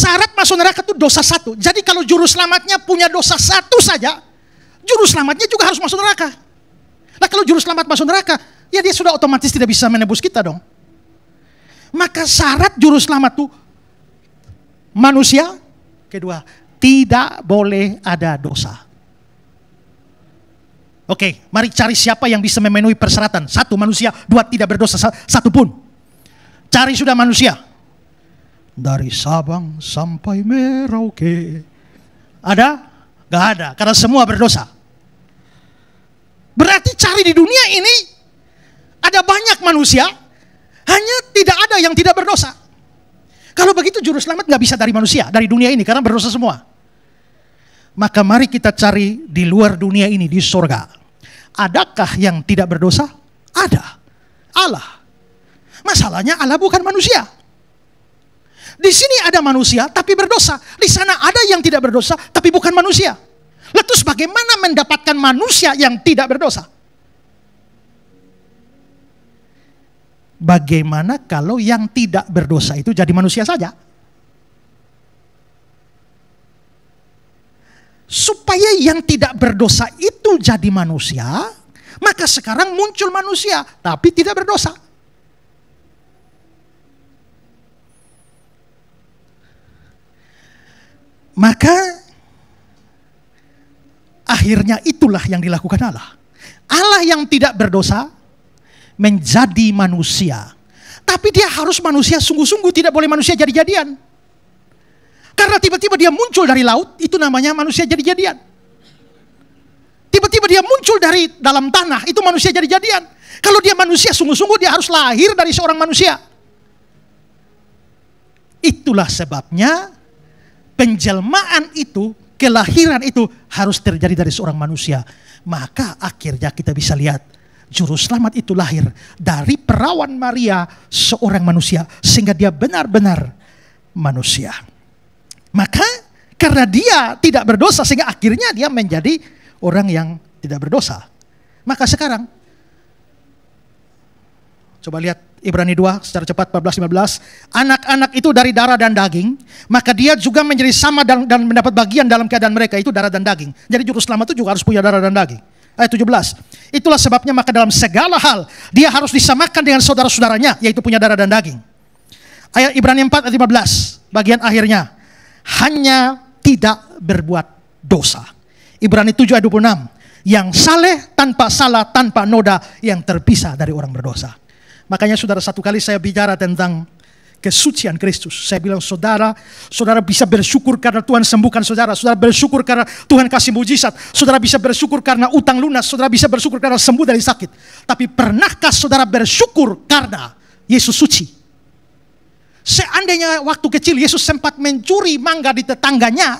Syarat masuk neraka itu dosa satu. Jadi kalau juru selamatnya punya dosa satu saja, juru selamatnya juga harus masuk neraka. Nah kalau juru selamat masuk neraka, ya dia sudah otomatis tidak bisa menebus kita dong. Maka syarat juru selamat itu manusia, kedua, tidak boleh ada dosa. Oke, mari cari siapa yang bisa memenuhi persyaratan. Satu manusia, dua tidak berdosa satu pun. Cari sudah manusia. Dari Sabang sampai Merauke. Ada? Gak ada, karena semua berdosa. Berarti cari di dunia ini ada banyak manusia, hanya tidak ada yang tidak berdosa. Kalau begitu juru selamat nggak bisa dari manusia, dari dunia ini karena berdosa semua. Maka mari kita cari di luar dunia ini di sorga. Adakah yang tidak berdosa? Ada. Allah. Masalahnya Allah bukan manusia. Di sini ada manusia tapi berdosa. Di sana ada yang tidak berdosa tapi bukan manusia. Lalu bagaimana mendapatkan manusia yang tidak berdosa? Bagaimana kalau yang tidak berdosa itu jadi manusia saja? Supaya yang tidak berdosa itu jadi manusia, maka sekarang muncul manusia tapi tidak berdosa. Maka akhirnya itulah yang dilakukan Allah. Allah yang tidak berdosa menjadi manusia. Tapi dia harus manusia sungguh-sungguh, tidak boleh manusia jadi-jadian. Karena tiba-tiba dia muncul dari laut, itu namanya manusia jadi-jadian. Tiba-tiba dia muncul dari dalam tanah, itu manusia jadi-jadian. Kalau dia manusia sungguh-sungguh, dia harus lahir dari seorang manusia. Itulah sebabnya penjelmaan itu, kelahiran itu harus terjadi dari seorang manusia. Maka akhirnya kita bisa lihat juru selamat itu lahir dari perawan Maria seorang manusia sehingga dia benar-benar manusia. Maka karena dia tidak berdosa sehingga akhirnya dia menjadi orang yang tidak berdosa. Maka sekarang coba lihat Ibrani 2 secara cepat 14 15 anak-anak itu dari darah dan daging maka dia juga menjadi sama dan, dan mendapat bagian dalam keadaan mereka itu darah dan daging. Jadi juru selamat itu juga harus punya darah dan daging. Eh, ayat 17. Itulah sebabnya maka dalam segala hal dia harus disamakan dengan saudara-saudaranya yaitu punya darah dan daging. Ayat Ibrani 4 ayat 15 bagian akhirnya hanya tidak berbuat dosa. Ibrani 7 ayat 26 yang saleh tanpa salah tanpa noda yang terpisah dari orang berdosa. Makanya saudara satu kali saya bicara tentang kesucian Kristus. Saya bilang saudara, saudara bisa bersyukur karena Tuhan sembuhkan saudara. Saudara bersyukur karena Tuhan kasih mujizat. Saudara bisa bersyukur karena utang lunas. Saudara bisa bersyukur karena sembuh dari sakit. Tapi pernahkah saudara bersyukur karena Yesus suci? Seandainya waktu kecil Yesus sempat mencuri mangga di tetangganya,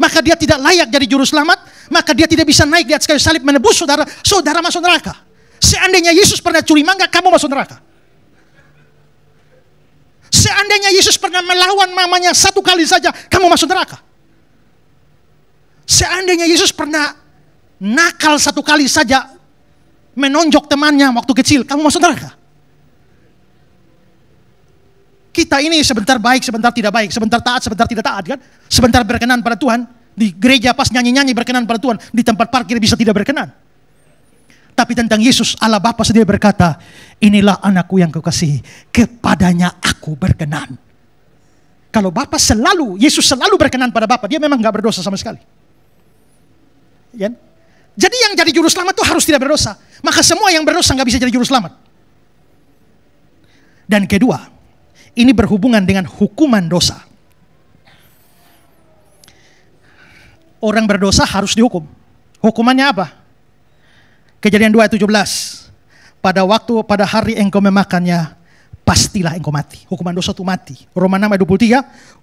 maka dia tidak layak jadi juru selamat, maka dia tidak bisa naik di atas kayu salib menebus saudara, saudara masuk neraka. Seandainya Yesus pernah curi mangga, kamu masuk neraka. Seandainya Yesus pernah melawan mamanya satu kali saja, kamu masuk neraka. Seandainya Yesus pernah nakal satu kali saja, menonjok temannya waktu kecil, kamu masuk neraka. Kita ini sebentar baik, sebentar tidak baik, sebentar taat, sebentar tidak taat kan? Sebentar berkenan pada Tuhan, di gereja pas nyanyi-nyanyi berkenan pada Tuhan, di tempat parkir bisa tidak berkenan. Tapi tentang Yesus Allah Bapa sendiri berkata, inilah anakku yang Kau kukasihi, kepadanya aku berkenan. Kalau Bapa selalu, Yesus selalu berkenan pada Bapa, dia memang nggak berdosa sama sekali. Ya? Jadi yang jadi juru selamat itu harus tidak berdosa. Maka semua yang berdosa nggak bisa jadi juru selamat. Dan kedua, ini berhubungan dengan hukuman dosa. Orang berdosa harus dihukum. Hukumannya apa? Kejadian 2 ayat 17. Pada waktu pada hari engkau memakannya, pastilah engkau mati. Hukuman dosa itu mati. Roma 6 ayat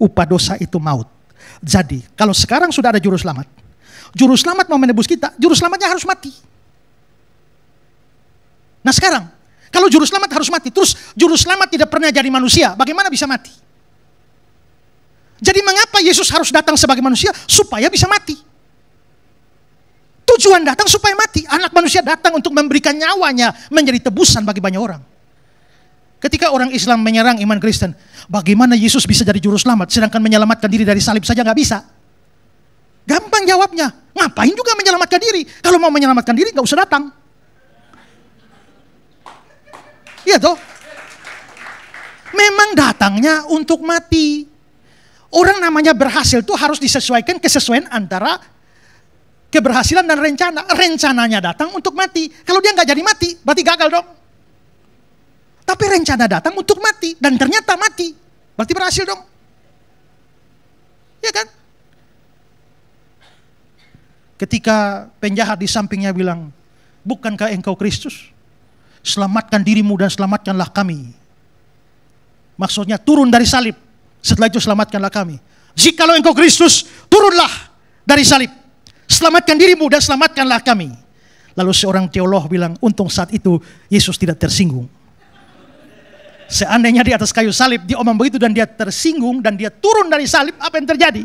23, upah dosa itu maut. Jadi, kalau sekarang sudah ada juru selamat, juru selamat mau menebus kita, juru selamatnya harus mati. Nah sekarang, kalau juru selamat harus mati, terus juru selamat tidak pernah jadi manusia, bagaimana bisa mati? Jadi mengapa Yesus harus datang sebagai manusia? Supaya bisa mati. Tujuan datang supaya mati. Anak manusia datang untuk memberikan nyawanya menjadi tebusan bagi banyak orang. Ketika orang Islam menyerang iman Kristen, bagaimana Yesus bisa jadi juru selamat sedangkan menyelamatkan diri dari salib saja nggak bisa? Gampang jawabnya, ngapain juga menyelamatkan diri? Kalau mau menyelamatkan diri nggak usah datang. Iya toh? Memang datangnya untuk mati. Orang namanya berhasil tuh harus disesuaikan kesesuaian antara keberhasilan dan rencana. Rencananya datang untuk mati. Kalau dia nggak jadi mati, berarti gagal dong. Tapi rencana datang untuk mati dan ternyata mati, berarti berhasil dong. Ya kan? Ketika penjahat di sampingnya bilang, bukankah engkau Kristus? Selamatkan dirimu dan selamatkanlah kami. Maksudnya turun dari salib. Setelah itu selamatkanlah kami. Jikalau engkau Kristus, turunlah dari salib. Selamatkan dirimu dan selamatkanlah kami. Lalu seorang teolog bilang, untung saat itu Yesus tidak tersinggung. Seandainya di atas kayu salib dia omong begitu dan dia tersinggung dan dia turun dari salib, apa yang terjadi?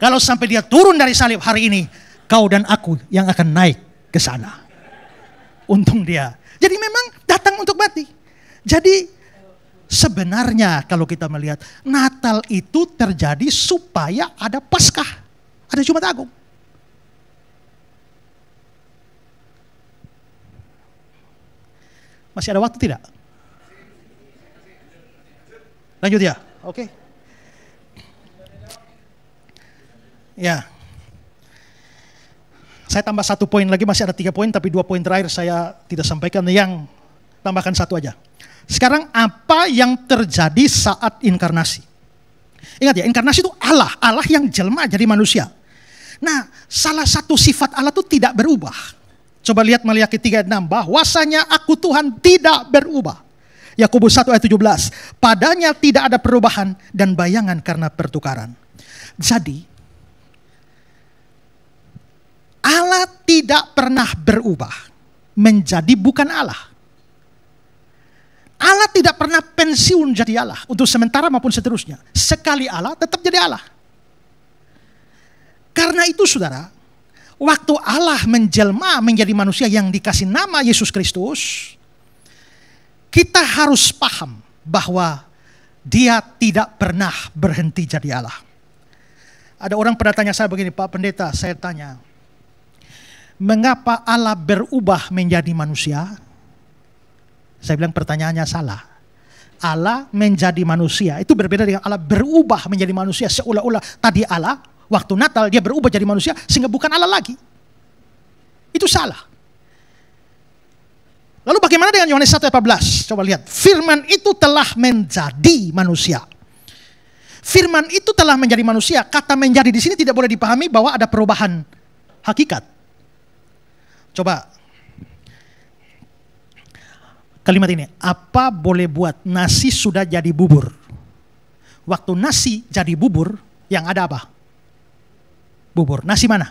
Kalau sampai dia turun dari salib hari ini, kau dan aku yang akan naik ke sana. Untung dia. Jadi memang datang untuk mati. Jadi sebenarnya kalau kita melihat Natal itu terjadi supaya ada Paskah. Ada Jumat Agung. Masih ada waktu tidak? Lanjut ya. Oke. Okay. Ya. Saya tambah satu poin lagi, masih ada tiga poin, tapi dua poin terakhir saya tidak sampaikan. Yang tambahkan satu aja. Sekarang apa yang terjadi saat inkarnasi? Ingat ya, inkarnasi itu Allah, Allah yang jelma jadi manusia. Nah, salah satu sifat Allah itu tidak berubah. Coba lihat Maliaki 36, bahwasanya aku Tuhan tidak berubah. Yakobus 1 ayat 17, padanya tidak ada perubahan dan bayangan karena pertukaran. Jadi, Allah tidak pernah berubah menjadi bukan Allah. Allah tidak pernah pensiun jadi Allah untuk sementara maupun seterusnya. Sekali Allah tetap jadi Allah. Karena itu saudara, waktu Allah menjelma menjadi manusia yang dikasih nama Yesus Kristus, kita harus paham bahwa dia tidak pernah berhenti jadi Allah. Ada orang pernah tanya saya begini, Pak Pendeta, saya tanya, mengapa Allah berubah menjadi manusia? Saya bilang pertanyaannya salah. Allah menjadi manusia itu berbeda dengan Allah berubah menjadi manusia seolah-olah tadi Allah waktu Natal dia berubah jadi manusia sehingga bukan Allah lagi. Itu salah. Lalu bagaimana dengan Yohanes 1:14? Coba lihat. Firman itu telah menjadi manusia. Firman itu telah menjadi manusia. Kata menjadi di sini tidak boleh dipahami bahwa ada perubahan hakikat. Coba kalimat ini, apa boleh buat nasi sudah jadi bubur. Waktu nasi jadi bubur, yang ada apa? Bubur. Nasi mana?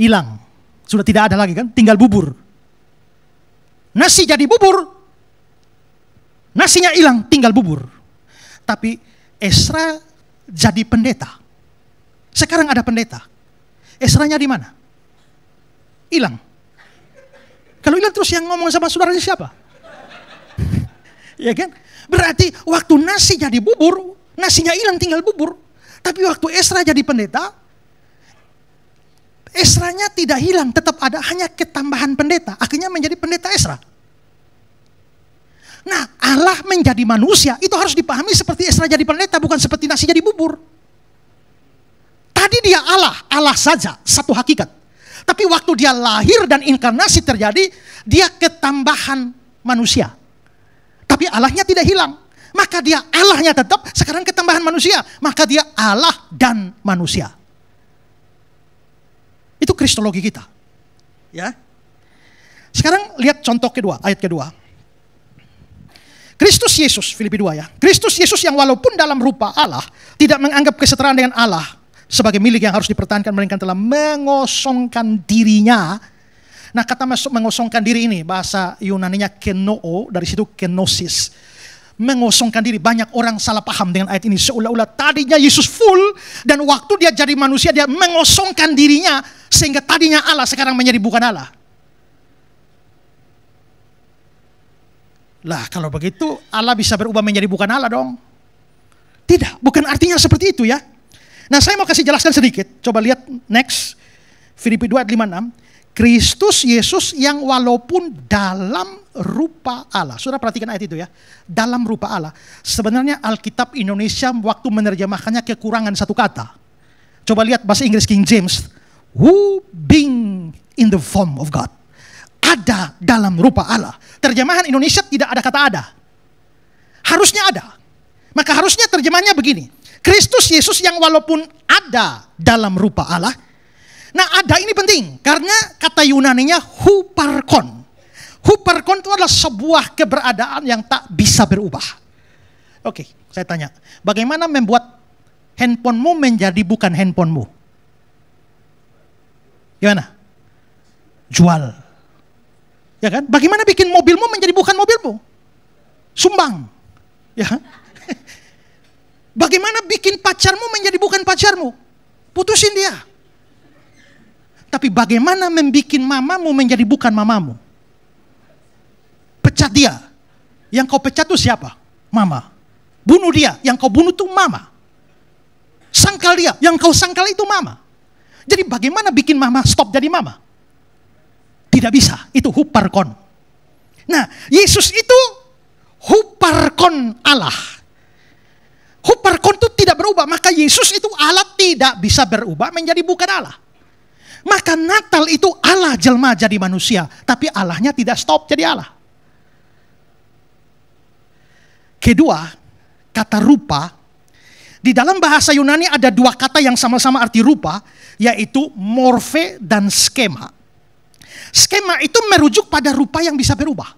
Hilang. Sudah tidak ada lagi kan? Tinggal bubur. Nasi jadi bubur. Nasinya hilang, tinggal bubur. Tapi Esra jadi pendeta. Sekarang ada pendeta. Esranya di mana? Hilang kalau hilang terus yang ngomong sama saudaranya siapa? ya kan? Berarti waktu nasi jadi bubur, nasinya hilang tinggal bubur. Tapi waktu Esra jadi pendeta, Esranya tidak hilang, tetap ada, hanya ketambahan pendeta. Akhirnya menjadi pendeta Esra. Nah, Allah menjadi manusia itu harus dipahami seperti Esra jadi pendeta, bukan seperti nasi jadi bubur. Tadi dia Allah, Allah saja, satu hakikat. Tapi waktu dia lahir dan inkarnasi terjadi, dia ketambahan manusia. Tapi Allahnya tidak hilang. Maka dia Allahnya tetap, sekarang ketambahan manusia. Maka dia Allah dan manusia. Itu kristologi kita. Ya. Sekarang lihat contoh kedua, ayat kedua. Kristus Yesus, Filipi 2 ya. Kristus Yesus yang walaupun dalam rupa Allah, tidak menganggap kesetaraan dengan Allah sebagai milik yang harus dipertahankan melainkan telah mengosongkan dirinya. Nah, kata masuk mengosongkan diri ini bahasa Yunaninya kenoo dari situ kenosis. Mengosongkan diri. Banyak orang salah paham dengan ayat ini seolah-olah tadinya Yesus full dan waktu dia jadi manusia dia mengosongkan dirinya sehingga tadinya Allah sekarang menjadi bukan Allah. Lah kalau begitu Allah bisa berubah menjadi bukan Allah dong. Tidak, bukan artinya seperti itu ya. Nah saya mau kasih jelaskan sedikit. Coba lihat next. Filipi 2 ayat 56. Kristus Yesus yang walaupun dalam rupa Allah. Sudah perhatikan ayat itu ya. Dalam rupa Allah. Sebenarnya Alkitab Indonesia waktu menerjemahkannya kekurangan satu kata. Coba lihat bahasa Inggris King James. Who being in the form of God. Ada dalam rupa Allah. Terjemahan Indonesia tidak ada kata ada. Harusnya ada. Maka harusnya terjemahannya begini Kristus Yesus yang walaupun ada dalam rupa Allah. Nah ada ini penting karena kata Yunaninya huparkon. Huparkon itu adalah sebuah keberadaan yang tak bisa berubah. Oke, saya tanya, bagaimana membuat handphonemu menjadi bukan handphonemu? Gimana? Jual. Ya kan? Bagaimana bikin mobilmu menjadi bukan mobilmu? Sumbang. Ya kan? Bagaimana bikin pacarmu menjadi bukan pacarmu? Putusin dia. Tapi bagaimana membuat mamamu menjadi bukan mamamu? Pecat dia. Yang kau pecat itu siapa? Mama. Bunuh dia. Yang kau bunuh itu mama. Sangkal dia. Yang kau sangkal itu mama. Jadi bagaimana bikin mama stop jadi mama? Tidak bisa. Itu huparkon. Nah, Yesus itu huparkon Allah. Hopar itu tidak berubah. Maka Yesus itu Allah tidak bisa berubah menjadi bukan Allah. Maka Natal itu Allah jelma jadi manusia. Tapi Allahnya tidak stop jadi Allah. Kedua, kata rupa. Di dalam bahasa Yunani ada dua kata yang sama-sama arti rupa. Yaitu morfe dan skema. Skema itu merujuk pada rupa yang bisa berubah.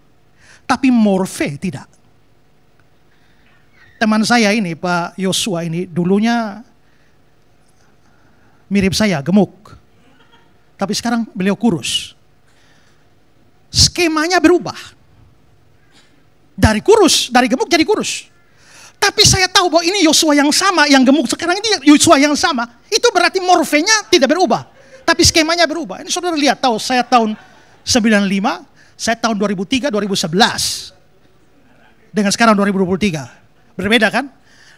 Tapi morfe tidak teman saya ini Pak Yosua ini dulunya mirip saya gemuk. Tapi sekarang beliau kurus. Skemanya berubah. Dari kurus, dari gemuk jadi kurus. Tapi saya tahu bahwa ini Yosua yang sama, yang gemuk sekarang ini Yosua yang sama. Itu berarti morfenya tidak berubah. Tapi skemanya berubah. Ini saudara lihat, tahu saya tahun 95, saya tahun 2003, 2011. Dengan sekarang 2023. Berbeda kan?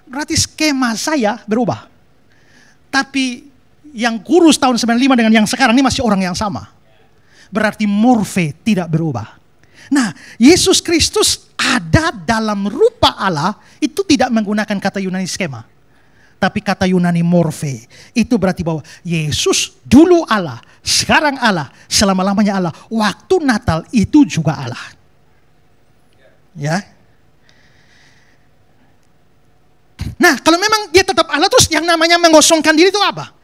Berarti skema saya berubah. Tapi yang kurus tahun 95 dengan yang sekarang ini masih orang yang sama. Berarti morfe tidak berubah. Nah, Yesus Kristus ada dalam rupa Allah itu tidak menggunakan kata Yunani skema. Tapi kata Yunani morfe. Itu berarti bahwa Yesus dulu Allah, sekarang Allah, selama-lamanya Allah. Waktu Natal itu juga Allah. Ya, Nah, kalau memang dia tetap Allah, terus yang namanya mengosongkan diri itu apa?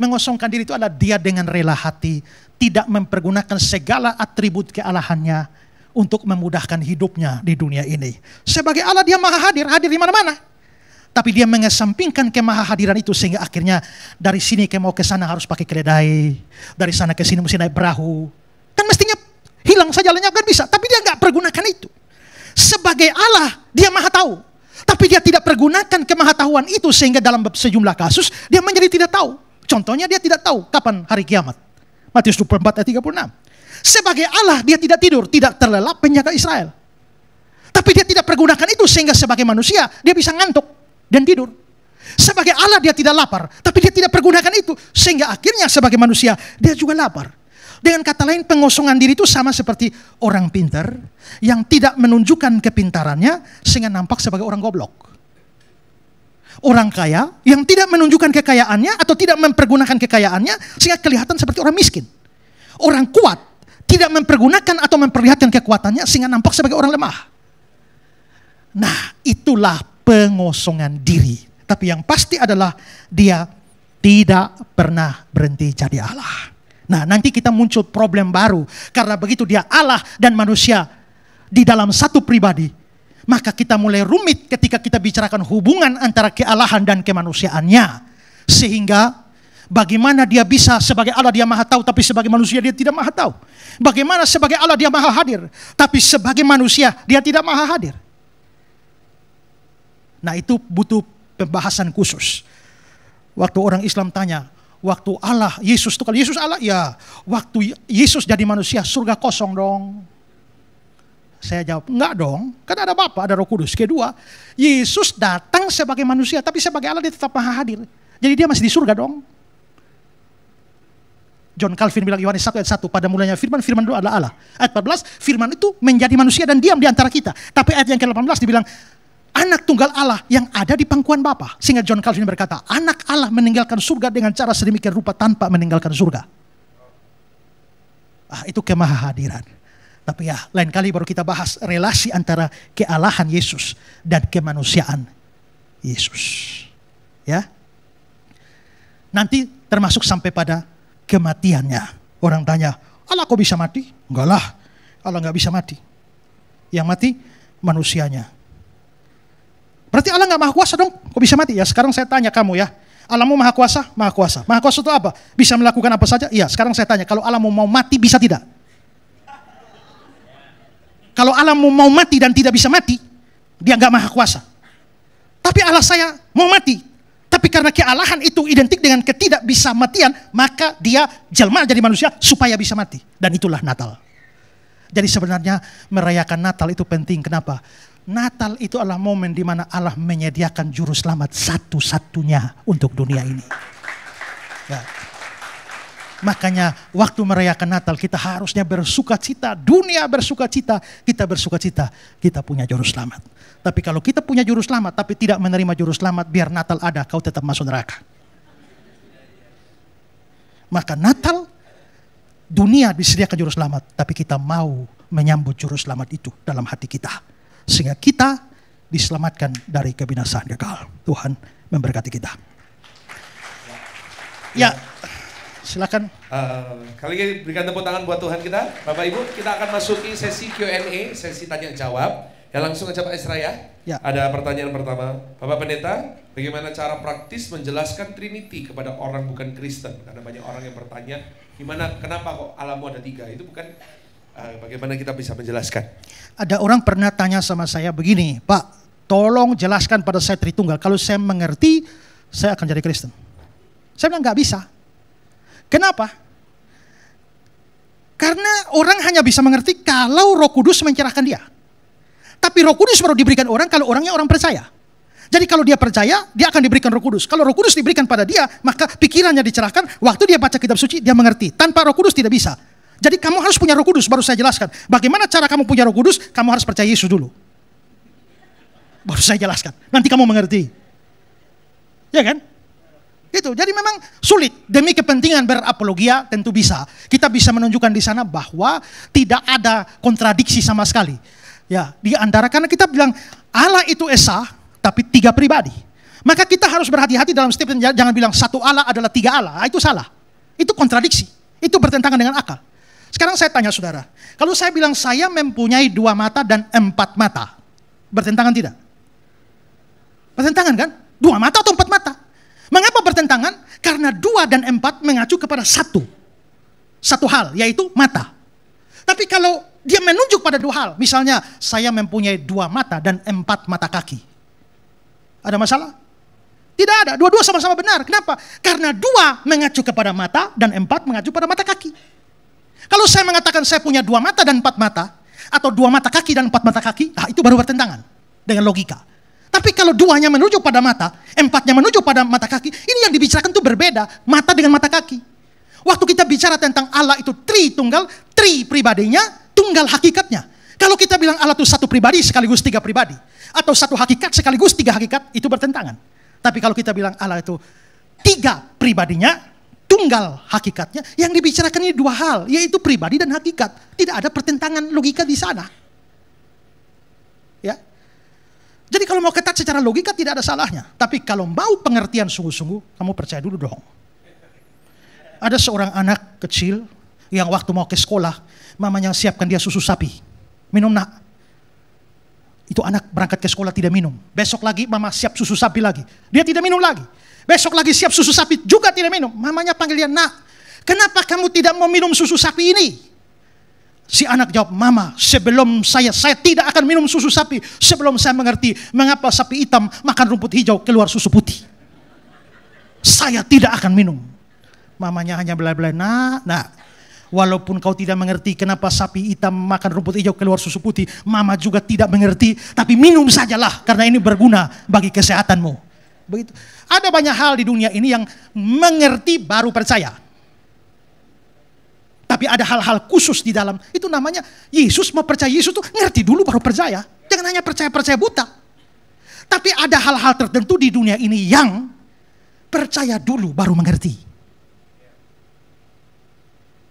Mengosongkan diri itu adalah dia dengan rela hati, tidak mempergunakan segala atribut kealahannya untuk memudahkan hidupnya di dunia ini. Sebagai Allah dia maha hadir, hadir di mana-mana. Tapi dia mengesampingkan kemahadiran itu sehingga akhirnya dari sini ke mau ke sana harus pakai keledai, dari sana ke sini mesti naik perahu. Kan mestinya hilang saja lenyap kan bisa, tapi dia nggak pergunakan itu. Sebagai Allah dia maha tahu, tapi dia tidak pergunakan kemahatahuan itu sehingga dalam sejumlah kasus dia menjadi tidak tahu. Contohnya dia tidak tahu kapan hari kiamat. Matius 24 ayat 36. Sebagai Allah dia tidak tidur, tidak terlelap penjaga Israel. Tapi dia tidak pergunakan itu sehingga sebagai manusia dia bisa ngantuk dan tidur. Sebagai Allah dia tidak lapar, tapi dia tidak pergunakan itu sehingga akhirnya sebagai manusia dia juga lapar. Dengan kata lain pengosongan diri itu sama seperti orang pintar yang tidak menunjukkan kepintarannya sehingga nampak sebagai orang goblok. Orang kaya yang tidak menunjukkan kekayaannya atau tidak mempergunakan kekayaannya sehingga kelihatan seperti orang miskin. Orang kuat tidak mempergunakan atau memperlihatkan kekuatannya sehingga nampak sebagai orang lemah. Nah, itulah pengosongan diri. Tapi yang pasti adalah dia tidak pernah berhenti jadi Allah. Nah nanti kita muncul problem baru. Karena begitu dia Allah dan manusia di dalam satu pribadi. Maka kita mulai rumit ketika kita bicarakan hubungan antara kealahan dan kemanusiaannya. Sehingga Bagaimana dia bisa sebagai Allah dia maha tahu tapi sebagai manusia dia tidak maha tahu. Bagaimana sebagai Allah dia maha hadir tapi sebagai manusia dia tidak maha hadir. Nah itu butuh pembahasan khusus. Waktu orang Islam tanya, waktu Allah, Yesus itu kalau Yesus Allah ya, waktu Yesus jadi manusia surga kosong dong. Saya jawab, enggak dong. Kan ada Bapa, ada Roh Kudus. Kedua, Yesus datang sebagai manusia, tapi sebagai Allah dia tetap maha hadir. Jadi dia masih di surga dong. John Calvin bilang Yohanes 1 ayat 1, pada mulanya firman, firman itu adalah Allah. Ayat 14, firman itu menjadi manusia dan diam di antara kita. Tapi ayat yang ke-18 dibilang, anak tunggal Allah yang ada di pangkuan Bapa. Sehingga John Calvin berkata, anak Allah meninggalkan surga dengan cara sedemikian rupa tanpa meninggalkan surga. Ah, itu kemahadiran. Tapi ya, lain kali baru kita bahas relasi antara kealahan Yesus dan kemanusiaan Yesus. Ya. Nanti termasuk sampai pada kematiannya. Orang tanya, Allah kok bisa mati? Enggak lah, Allah nggak bisa mati. Yang mati manusianya Berarti Allah nggak maha kuasa dong. Kok bisa mati? Ya sekarang saya tanya kamu ya. Allahmu maha kuasa? Maha kuasa. Maha kuasa itu apa? Bisa melakukan apa saja? Iya, sekarang saya tanya. Kalau Allahmu mau mati bisa tidak? Kalau Allahmu mau mati dan tidak bisa mati, dia nggak maha kuasa. Tapi Allah saya mau mati. Tapi karena kealahan itu identik dengan ketidak bisa matian, maka dia jelma jadi manusia supaya bisa mati. Dan itulah Natal. Jadi sebenarnya merayakan Natal itu penting. Kenapa? Natal itu adalah momen di mana Allah menyediakan juru selamat satu-satunya untuk dunia ini. Ya. Makanya waktu merayakan Natal kita harusnya bersuka cita, dunia bersuka cita, kita bersuka cita, kita punya juru selamat. Tapi kalau kita punya juru selamat tapi tidak menerima juru selamat, biar Natal ada kau tetap masuk neraka. Maka Natal dunia disediakan juru selamat, tapi kita mau menyambut juru selamat itu dalam hati kita sehingga kita diselamatkan dari kebinasaan kekal. Tuhan memberkati kita. Ya, silakan. Uh, kali ini berikan tepuk tangan buat Tuhan kita. Bapak Ibu, kita akan masuki sesi Q&A, sesi tanya jawab. Ya langsung aja Pak Isra ya. ya. Ada pertanyaan pertama. Bapak Pendeta, bagaimana cara praktis menjelaskan Trinity kepada orang bukan Kristen? Karena banyak orang yang bertanya, gimana, kenapa kok alammu ada tiga? Itu bukan Eh, bagaimana kita bisa menjelaskan? Ada orang pernah tanya sama saya begini, Pak, tolong jelaskan pada saya Tritunggal. Kalau saya mengerti, saya akan jadi Kristen. Saya bilang nggak bisa. Kenapa? Karena orang hanya bisa mengerti kalau Roh Kudus mencerahkan dia. Tapi Roh Kudus baru diberikan orang kalau orangnya orang percaya. Jadi kalau dia percaya, dia akan diberikan roh kudus. Kalau roh kudus diberikan pada dia, maka pikirannya dicerahkan. Waktu dia baca kitab suci, dia mengerti. Tanpa roh kudus tidak bisa. Jadi kamu harus punya roh kudus, baru saya jelaskan. Bagaimana cara kamu punya roh kudus, kamu harus percaya Yesus dulu. Baru saya jelaskan, nanti kamu mengerti. Ya kan? Itu, jadi memang sulit. Demi kepentingan berapologia tentu bisa. Kita bisa menunjukkan di sana bahwa tidak ada kontradiksi sama sekali. Ya, di antara karena kita bilang Allah itu esa tapi tiga pribadi. Maka kita harus berhati-hati dalam statement jangan bilang satu Allah adalah tiga Allah, itu salah. Itu kontradiksi. Itu bertentangan dengan akal. Sekarang saya tanya saudara, kalau saya bilang saya mempunyai dua mata dan empat mata, bertentangan tidak? Bertentangan kan? Dua mata atau empat mata? Mengapa bertentangan? Karena dua dan empat mengacu kepada satu. Satu hal, yaitu mata. Tapi kalau dia menunjuk pada dua hal, misalnya saya mempunyai dua mata dan empat mata kaki. Ada masalah? Tidak ada, dua-dua sama-sama benar. Kenapa? Karena dua mengacu kepada mata dan empat mengacu pada mata kaki. Kalau saya mengatakan saya punya dua mata dan empat mata, atau dua mata kaki dan empat mata kaki, nah itu baru bertentangan dengan logika. Tapi kalau duanya menuju pada mata, empatnya menuju pada mata kaki, ini yang dibicarakan itu berbeda, mata dengan mata kaki. Waktu kita bicara tentang Allah itu tri tunggal, tri pribadinya, tunggal hakikatnya. Kalau kita bilang Allah itu satu pribadi sekaligus tiga pribadi, atau satu hakikat sekaligus tiga hakikat, itu bertentangan. Tapi kalau kita bilang Allah itu tiga pribadinya, tunggal hakikatnya. Yang dibicarakan ini dua hal, yaitu pribadi dan hakikat. Tidak ada pertentangan logika di sana. Ya. Jadi kalau mau ketat secara logika tidak ada salahnya. Tapi kalau mau pengertian sungguh-sungguh, kamu percaya dulu dong. Ada seorang anak kecil yang waktu mau ke sekolah, mamanya siapkan dia susu sapi. Minum nak. Itu anak berangkat ke sekolah tidak minum. Besok lagi mama siap susu sapi lagi. Dia tidak minum lagi. Besok lagi siap susu sapi juga tidak minum. Mamanya panggil dia, nak, kenapa kamu tidak mau minum susu sapi ini? Si anak jawab, mama, sebelum saya, saya tidak akan minum susu sapi. Sebelum saya mengerti mengapa sapi hitam makan rumput hijau keluar susu putih. Saya tidak akan minum. Mamanya hanya bela-bela, nak, nak. Walaupun kau tidak mengerti kenapa sapi hitam makan rumput hijau keluar susu putih, mama juga tidak mengerti, tapi minum sajalah karena ini berguna bagi kesehatanmu. Begitu. Ada banyak hal di dunia ini yang mengerti baru percaya. Tapi ada hal-hal khusus di dalam. Itu namanya Yesus mau percaya Yesus tuh ngerti dulu baru percaya. Jangan hanya percaya-percaya buta. Tapi ada hal-hal tertentu di dunia ini yang percaya dulu baru mengerti.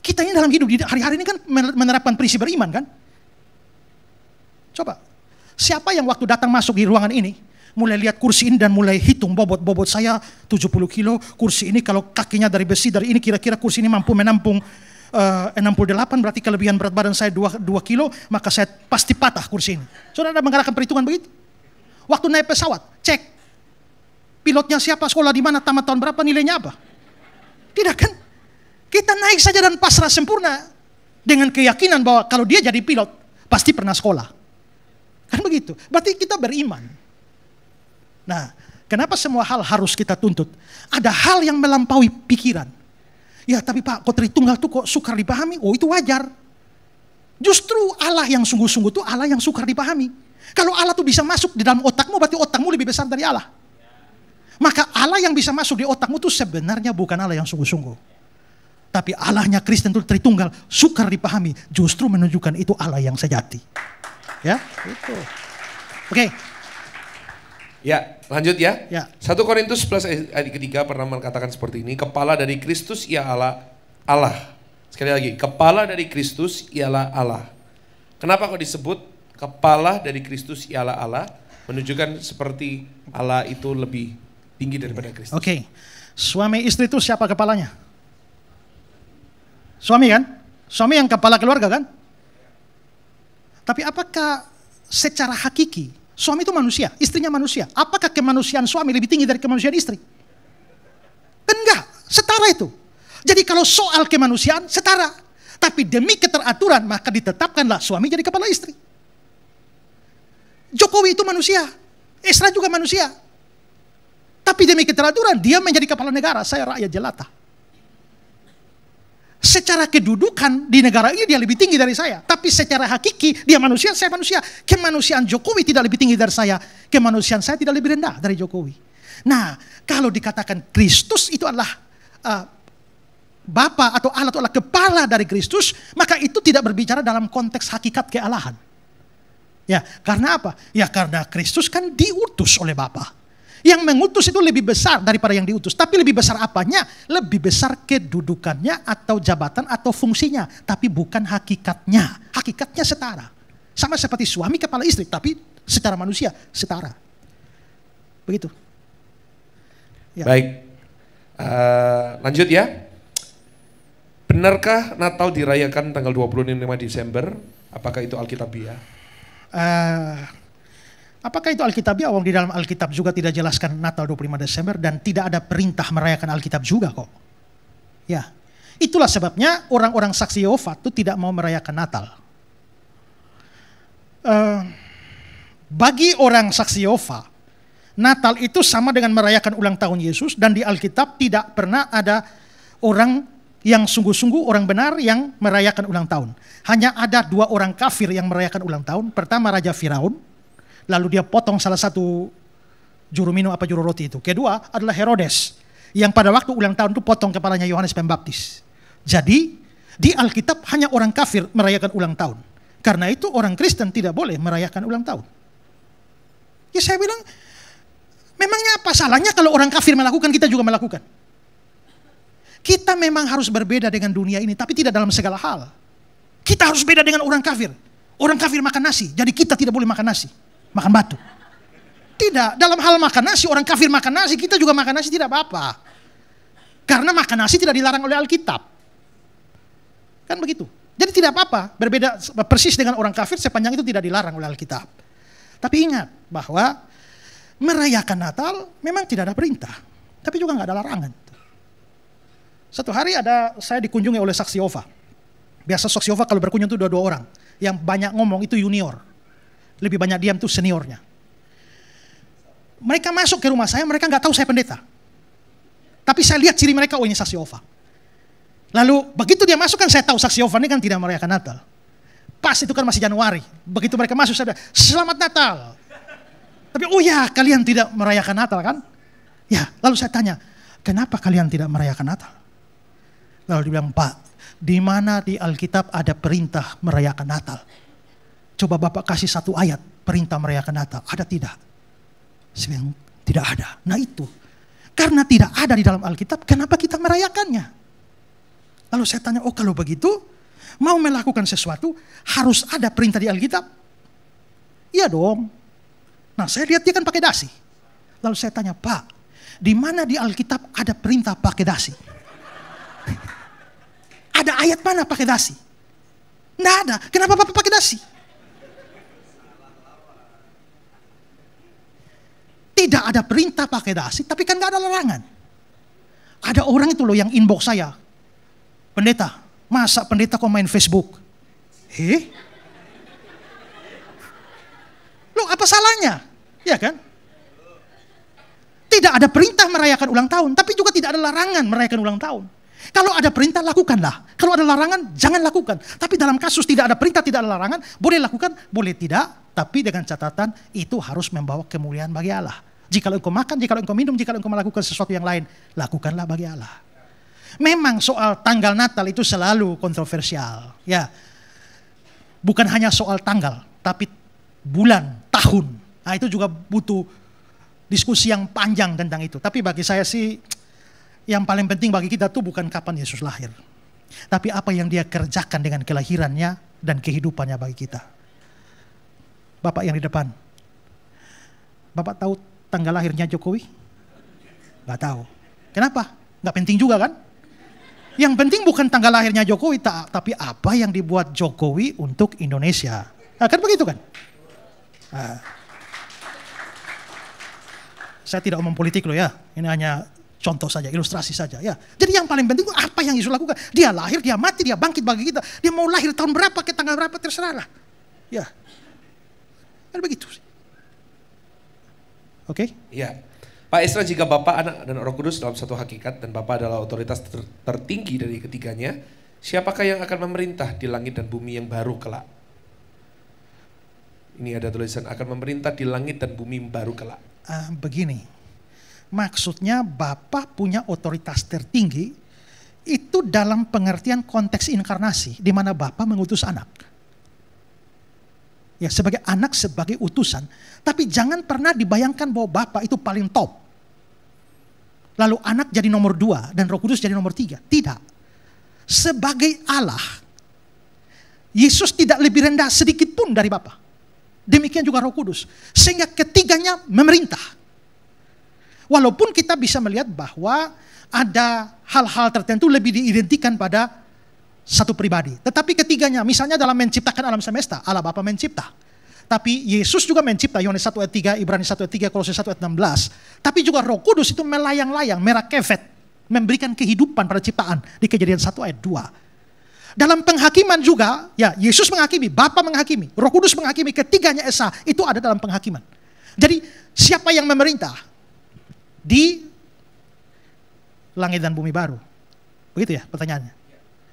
Kita ini dalam hidup hari-hari ini kan menerapkan prinsip beriman kan? Coba, siapa yang waktu datang masuk di ruangan ini mulai lihat kursi ini dan mulai hitung bobot-bobot saya 70 kilo, kursi ini kalau kakinya dari besi dari ini kira-kira kursi ini mampu menampung eh, uh, 68 berarti kelebihan berat badan saya 2, 2 kilo, maka saya pasti patah kursi ini. Saudara ada mengarahkan perhitungan begitu? Waktu naik pesawat, cek pilotnya siapa, sekolah di mana, tamat tahun berapa, nilainya apa? Tidak kan? Kita naik saja dan pasrah sempurna dengan keyakinan bahwa kalau dia jadi pilot pasti pernah sekolah. Kan begitu. Berarti kita beriman. Nah, kenapa semua hal harus kita tuntut? Ada hal yang melampaui pikiran. Ya tapi Pak, kok Tritunggal itu kok sukar dipahami? Oh itu wajar. Justru Allah yang sungguh-sungguh itu Allah yang sukar dipahami. Kalau Allah tuh bisa masuk di dalam otakmu, berarti otakmu lebih besar dari Allah. Maka Allah yang bisa masuk di otakmu itu sebenarnya bukan Allah yang sungguh-sungguh. Tapi Allahnya Kristen itu Tritunggal, sukar dipahami. Justru menunjukkan itu Allah yang sejati. Ya, itu. Oke. Okay. Ya, Lanjut ya. ya. 1 Korintus 11 ayat ketiga pernah mengatakan seperti ini, kepala dari Kristus ialah Allah. Sekali lagi, kepala dari Kristus ialah Allah. Kenapa kok disebut kepala dari Kristus ialah Allah? Menunjukkan seperti Allah itu lebih tinggi daripada Kristus. Oke. Okay. Suami istri itu siapa kepalanya? Suami kan? Suami yang kepala keluarga kan? Tapi apakah secara hakiki Suami itu manusia, istrinya manusia. Apakah kemanusiaan suami lebih tinggi dari kemanusiaan istri? Tengah, enggak, setara itu. Jadi kalau soal kemanusiaan, setara. Tapi demi keteraturan, maka ditetapkanlah suami jadi kepala istri. Jokowi itu manusia, Esra juga manusia. Tapi demi keteraturan, dia menjadi kepala negara, saya rakyat jelata secara kedudukan di negara ini dia lebih tinggi dari saya. Tapi secara hakiki dia manusia, saya manusia. Kemanusiaan Jokowi tidak lebih tinggi dari saya. Kemanusiaan saya tidak lebih rendah dari Jokowi. Nah, kalau dikatakan Kristus itu adalah uh, Bapa atau Allah atau Allah kepala dari Kristus, maka itu tidak berbicara dalam konteks hakikat kealahan. Ya, karena apa? Ya karena Kristus kan diutus oleh Bapa. Yang mengutus itu lebih besar daripada yang diutus. Tapi lebih besar apanya? Lebih besar kedudukannya atau jabatan atau fungsinya. Tapi bukan hakikatnya. Hakikatnya setara. Sama seperti suami kepala istri. Tapi secara manusia setara. Begitu. Ya. Baik. Uh, lanjut ya. Benarkah Natal dirayakan tanggal 25 Desember? Apakah itu Alkitabiah? Uh, Apakah itu Alkitab? ya? di dalam Alkitab juga tidak jelaskan Natal 25 Desember dan tidak ada perintah merayakan Alkitab juga kok. Ya, itulah sebabnya orang-orang saksi Yehova itu tidak mau merayakan Natal. Uh, bagi orang saksi Yehova, Natal itu sama dengan merayakan ulang tahun Yesus dan di Alkitab tidak pernah ada orang yang sungguh-sungguh orang benar yang merayakan ulang tahun. Hanya ada dua orang kafir yang merayakan ulang tahun. Pertama Raja Firaun, lalu dia potong salah satu juru minum apa juru roti itu. Kedua adalah Herodes yang pada waktu ulang tahun itu potong kepalanya Yohanes Pembaptis. Jadi di Alkitab hanya orang kafir merayakan ulang tahun. Karena itu orang Kristen tidak boleh merayakan ulang tahun. Ya saya bilang, memangnya apa salahnya kalau orang kafir melakukan, kita juga melakukan. Kita memang harus berbeda dengan dunia ini, tapi tidak dalam segala hal. Kita harus beda dengan orang kafir. Orang kafir makan nasi, jadi kita tidak boleh makan nasi. Makan batu. Tidak, dalam hal makan nasi, orang kafir makan nasi, kita juga makan nasi tidak apa-apa. Karena makan nasi tidak dilarang oleh Alkitab. Kan begitu. Jadi tidak apa-apa, berbeda persis dengan orang kafir sepanjang itu tidak dilarang oleh Alkitab. Tapi ingat bahwa merayakan Natal memang tidak ada perintah, tapi juga nggak ada larangan. Satu hari ada saya dikunjungi oleh saksi Saksiova. Biasa saksi Saksiova kalau berkunjung itu dua-dua orang. Yang banyak ngomong itu junior lebih banyak diam tuh seniornya. Mereka masuk ke rumah saya, mereka nggak tahu saya pendeta. Tapi saya lihat ciri mereka, oh ini saksi Ova. Lalu begitu dia masuk kan saya tahu saksi Ova ini kan tidak merayakan Natal. Pas itu kan masih Januari. Begitu mereka masuk saya bilang, selamat Natal. Tapi oh ya kalian tidak merayakan Natal kan? Ya, lalu saya tanya, kenapa kalian tidak merayakan Natal? Lalu dia bilang, Pak, di mana di Alkitab ada perintah merayakan Natal? Coba Bapak kasih satu ayat perintah merayakan Natal. Ada tidak? Yang tidak ada. Nah itu. Karena tidak ada di dalam Alkitab, kenapa kita merayakannya? Lalu saya tanya, oh kalau begitu, mau melakukan sesuatu harus ada perintah di Alkitab? Iya dong. Nah saya lihat dia kan pakai dasi. Lalu saya tanya, Pak, di mana di Alkitab ada perintah pakai dasi? ada ayat mana pakai dasi? tidak ada. Kenapa Bapak pakai dasi? Tidak ada perintah pakai dasi, tapi kan nggak ada larangan. Ada orang itu loh yang inbox saya. Pendeta, masa pendeta kok main Facebook? Eh? Loh apa salahnya? Ya kan? Tidak ada perintah merayakan ulang tahun, tapi juga tidak ada larangan merayakan ulang tahun. Kalau ada perintah lakukanlah. Kalau ada larangan jangan lakukan. Tapi dalam kasus tidak ada perintah, tidak ada larangan, boleh lakukan, boleh tidak, tapi dengan catatan itu harus membawa kemuliaan bagi Allah. Jikalau engkau makan, jikalau engkau minum, jikalau engkau melakukan sesuatu yang lain, lakukanlah bagi Allah. Memang soal tanggal Natal itu selalu kontroversial, ya. Bukan hanya soal tanggal, tapi bulan, tahun. Nah, itu juga butuh diskusi yang panjang tentang itu. Tapi bagi saya sih yang paling penting bagi kita tuh bukan kapan Yesus lahir. Tapi apa yang dia kerjakan dengan kelahirannya dan kehidupannya bagi kita. Bapak yang di depan. Bapak tahu tanggal lahirnya Jokowi? Gak tahu. Kenapa? Gak penting juga kan? Yang penting bukan tanggal lahirnya Jokowi, tapi apa yang dibuat Jokowi untuk Indonesia. Nah, kan begitu kan? Nah. Saya tidak omong politik loh ya, ini hanya contoh saja, ilustrasi saja ya. Jadi yang paling penting apa yang Yesus lakukan? Dia lahir, dia mati, dia bangkit bagi kita. Dia mau lahir tahun berapa, ke tanggal berapa terserah lah. Ya, kan begitu sih. Oke? Okay? Iya. Pak Isra, jika Bapak, Anak, dan orang Kudus dalam satu hakikat dan Bapak adalah otoritas ter tertinggi dari ketiganya, siapakah yang akan memerintah di langit dan bumi yang baru kelak? Ini ada tulisan akan memerintah di langit dan bumi yang baru kelak. Uh, begini, maksudnya Bapak punya otoritas tertinggi itu dalam pengertian konteks inkarnasi di mana Bapak mengutus anak ya sebagai anak sebagai utusan, tapi jangan pernah dibayangkan bahwa bapak itu paling top. Lalu anak jadi nomor dua dan Roh Kudus jadi nomor tiga. Tidak. Sebagai Allah, Yesus tidak lebih rendah sedikit pun dari Bapa. Demikian juga Roh Kudus. Sehingga ketiganya memerintah. Walaupun kita bisa melihat bahwa ada hal-hal tertentu lebih diidentikan pada satu pribadi. Tetapi ketiganya, misalnya dalam menciptakan alam semesta, Allah Bapa mencipta. Tapi Yesus juga mencipta, Yohanes 1 ayat 3, Ibrani 1 ayat 3, Kolose 1 ayat 16. Tapi juga roh kudus itu melayang-layang, merah kevet, memberikan kehidupan pada ciptaan di kejadian 1 ayat 2. Dalam penghakiman juga, ya Yesus menghakimi, Bapa menghakimi, Roh Kudus menghakimi, ketiganya Esa itu ada dalam penghakiman. Jadi siapa yang memerintah di langit dan bumi baru? Begitu ya pertanyaannya.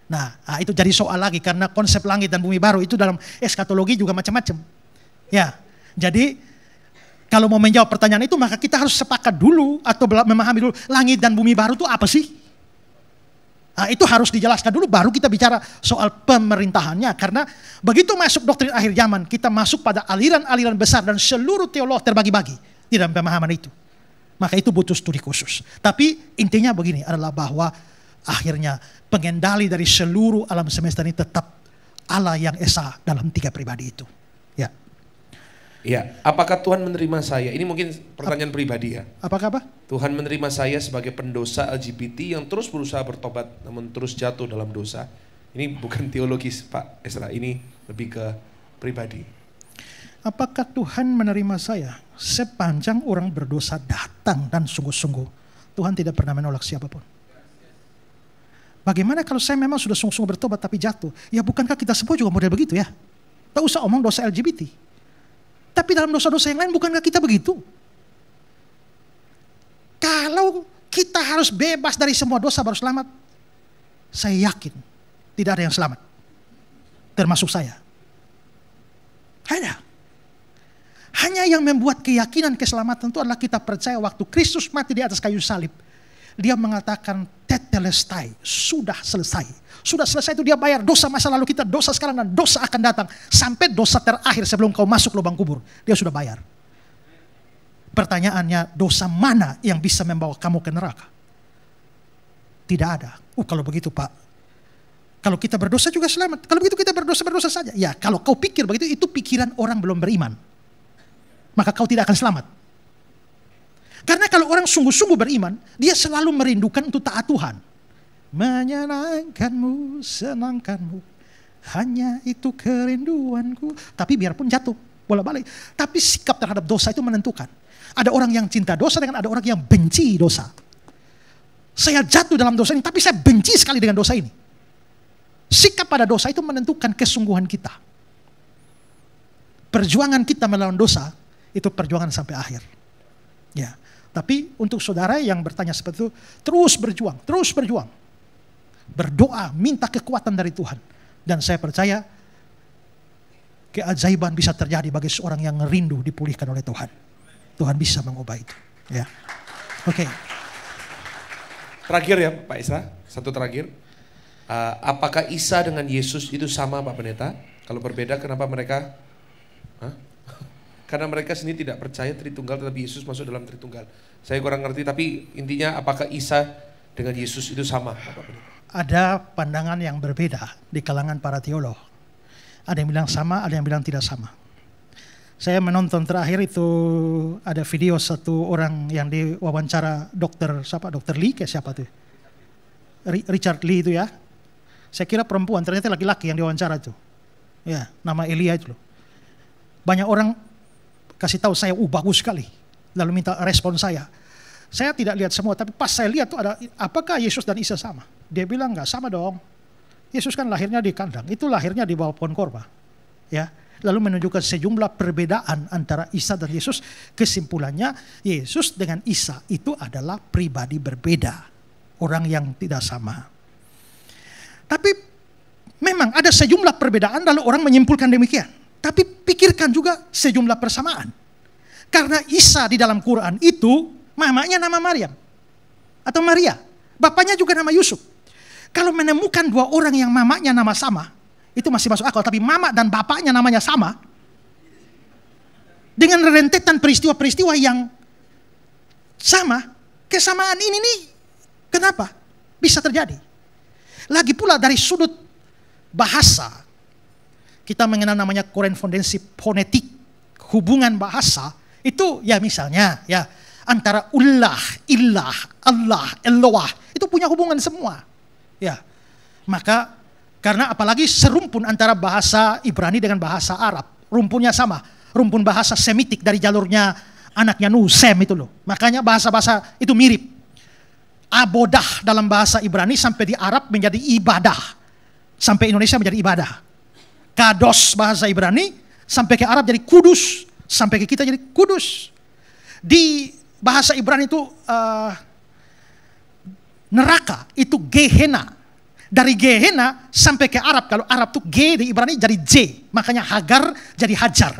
Nah, ah, itu jadi soal lagi karena konsep langit dan bumi baru itu dalam eskatologi juga macam-macam. Ya, jadi kalau mau menjawab pertanyaan itu maka kita harus sepakat dulu atau memahami dulu langit dan bumi baru itu apa sih? Nah, itu harus dijelaskan dulu baru kita bicara soal pemerintahannya karena begitu masuk doktrin akhir zaman kita masuk pada aliran-aliran besar dan seluruh teolog terbagi-bagi di dalam pemahaman itu. Maka itu butuh studi khusus. Tapi intinya begini adalah bahwa akhirnya pengendali dari seluruh alam semesta ini tetap Allah yang Esa dalam tiga pribadi itu. Ya. Ya, apakah Tuhan menerima saya? Ini mungkin pertanyaan Ap pribadi ya. Apakah apa? Tuhan menerima saya sebagai pendosa LGBT yang terus berusaha bertobat namun terus jatuh dalam dosa. Ini bukan teologis Pak Esra, ini lebih ke pribadi. Apakah Tuhan menerima saya? Sepanjang orang berdosa datang dan sungguh-sungguh, Tuhan tidak pernah menolak siapapun. Bagaimana kalau saya memang sudah sungguh-sungguh bertobat tapi jatuh? Ya bukankah kita semua juga model begitu ya? Tak usah omong dosa LGBT. Tapi dalam dosa-dosa yang lain bukankah kita begitu? Kalau kita harus bebas dari semua dosa baru selamat, saya yakin tidak ada yang selamat. Termasuk saya. Hanya, Hanya yang membuat keyakinan keselamatan itu adalah kita percaya waktu Kristus mati di atas kayu salib dia mengatakan tetelestai, sudah selesai. Sudah selesai itu dia bayar dosa masa lalu kita, dosa sekarang dan dosa akan datang. Sampai dosa terakhir sebelum kau masuk lubang kubur, dia sudah bayar. Pertanyaannya, dosa mana yang bisa membawa kamu ke neraka? Tidak ada. Uh, kalau begitu Pak, kalau kita berdosa juga selamat. Kalau begitu kita berdosa-berdosa saja. Ya, kalau kau pikir begitu, itu pikiran orang belum beriman. Maka kau tidak akan selamat. Karena kalau orang sungguh-sungguh beriman, dia selalu merindukan untuk taat Tuhan. Menyenangkanmu, senangkanmu, hanya itu kerinduanku. Tapi biarpun jatuh, bola balik. Tapi sikap terhadap dosa itu menentukan. Ada orang yang cinta dosa dengan ada orang yang benci dosa. Saya jatuh dalam dosa ini, tapi saya benci sekali dengan dosa ini. Sikap pada dosa itu menentukan kesungguhan kita. Perjuangan kita melawan dosa itu perjuangan sampai akhir. Ya. Tapi untuk saudara yang bertanya seperti itu, terus berjuang, terus berjuang. Berdoa, minta kekuatan dari Tuhan. Dan saya percaya keajaiban bisa terjadi bagi seorang yang rindu dipulihkan oleh Tuhan. Tuhan bisa mengubah itu. Ya. Oke. Okay. Terakhir ya Pak Isa, satu terakhir. Uh, apakah Isa dengan Yesus itu sama Pak Pendeta? Kalau berbeda kenapa mereka? Huh? karena mereka sendiri tidak percaya Tritunggal tetapi Yesus masuk dalam Tritunggal. Saya kurang ngerti tapi intinya apakah Isa dengan Yesus itu sama? Ada pandangan yang berbeda di kalangan para teolog. Ada yang bilang sama, ada yang bilang tidak sama. Saya menonton terakhir itu ada video satu orang yang diwawancara dokter siapa dokter Lee kayak siapa tuh Richard Lee itu ya. Saya kira perempuan ternyata laki-laki yang diwawancara itu. Ya nama Elia itu loh. Banyak orang kasih tahu saya, uh bagus sekali. Lalu minta respon saya. Saya tidak lihat semua, tapi pas saya lihat tuh ada, apakah Yesus dan Isa sama? Dia bilang nggak sama dong. Yesus kan lahirnya di kandang, itu lahirnya di bawah pohon korba. Ya, lalu menunjukkan sejumlah perbedaan antara Isa dan Yesus. Kesimpulannya, Yesus dengan Isa itu adalah pribadi berbeda, orang yang tidak sama. Tapi memang ada sejumlah perbedaan lalu orang menyimpulkan demikian. Tapi pikirkan juga sejumlah persamaan. Karena Isa di dalam Quran itu mamanya nama Maryam atau Maria, bapaknya juga nama Yusuf. Kalau menemukan dua orang yang mamanya nama sama, itu masih masuk akal, tapi mama dan bapaknya namanya sama, dengan rentetan peristiwa-peristiwa yang sama, kesamaan ini nih kenapa bisa terjadi? Lagi pula dari sudut bahasa, kita mengenal namanya korespondensi fonetik, hubungan bahasa, itu ya misalnya ya antara ullah, illah, Allah, Eloah itu punya hubungan semua. Ya. Maka karena apalagi serumpun antara bahasa Ibrani dengan bahasa Arab, rumpunnya sama, rumpun bahasa Semitik dari jalurnya anaknya Nuh, Sem itu loh. Makanya bahasa-bahasa itu mirip. Abodah dalam bahasa Ibrani sampai di Arab menjadi ibadah. Sampai Indonesia menjadi ibadah. Kados bahasa Ibrani, sampai ke Arab jadi kudus, sampai ke kita jadi kudus. Di bahasa Ibrani itu uh, neraka itu Gehenna. Dari Gehenna sampai ke Arab, kalau Arab tuh G di Ibrani jadi J, makanya Hagar jadi Hajar.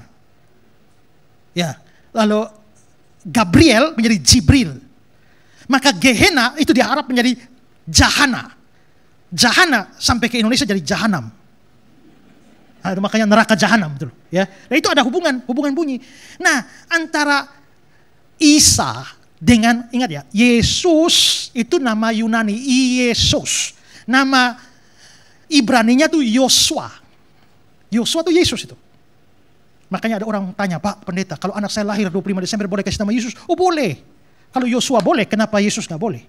Ya, lalu Gabriel menjadi Jibril. Maka Gehenna itu di Arab menjadi Jahana. Jahana sampai ke Indonesia jadi Jahanam. Nah, makanya neraka jahanam betul ya. Nah, itu ada hubungan, hubungan bunyi. Nah, antara Isa dengan ingat ya, Yesus itu nama Yunani, Yesus. Nama Ibraninya tuh Yosua. Yosua tuh Yesus itu. Makanya ada orang tanya, Pak pendeta, kalau anak saya lahir 25 Desember boleh kasih nama Yesus? Oh boleh. Kalau Yosua boleh, kenapa Yesus nggak boleh?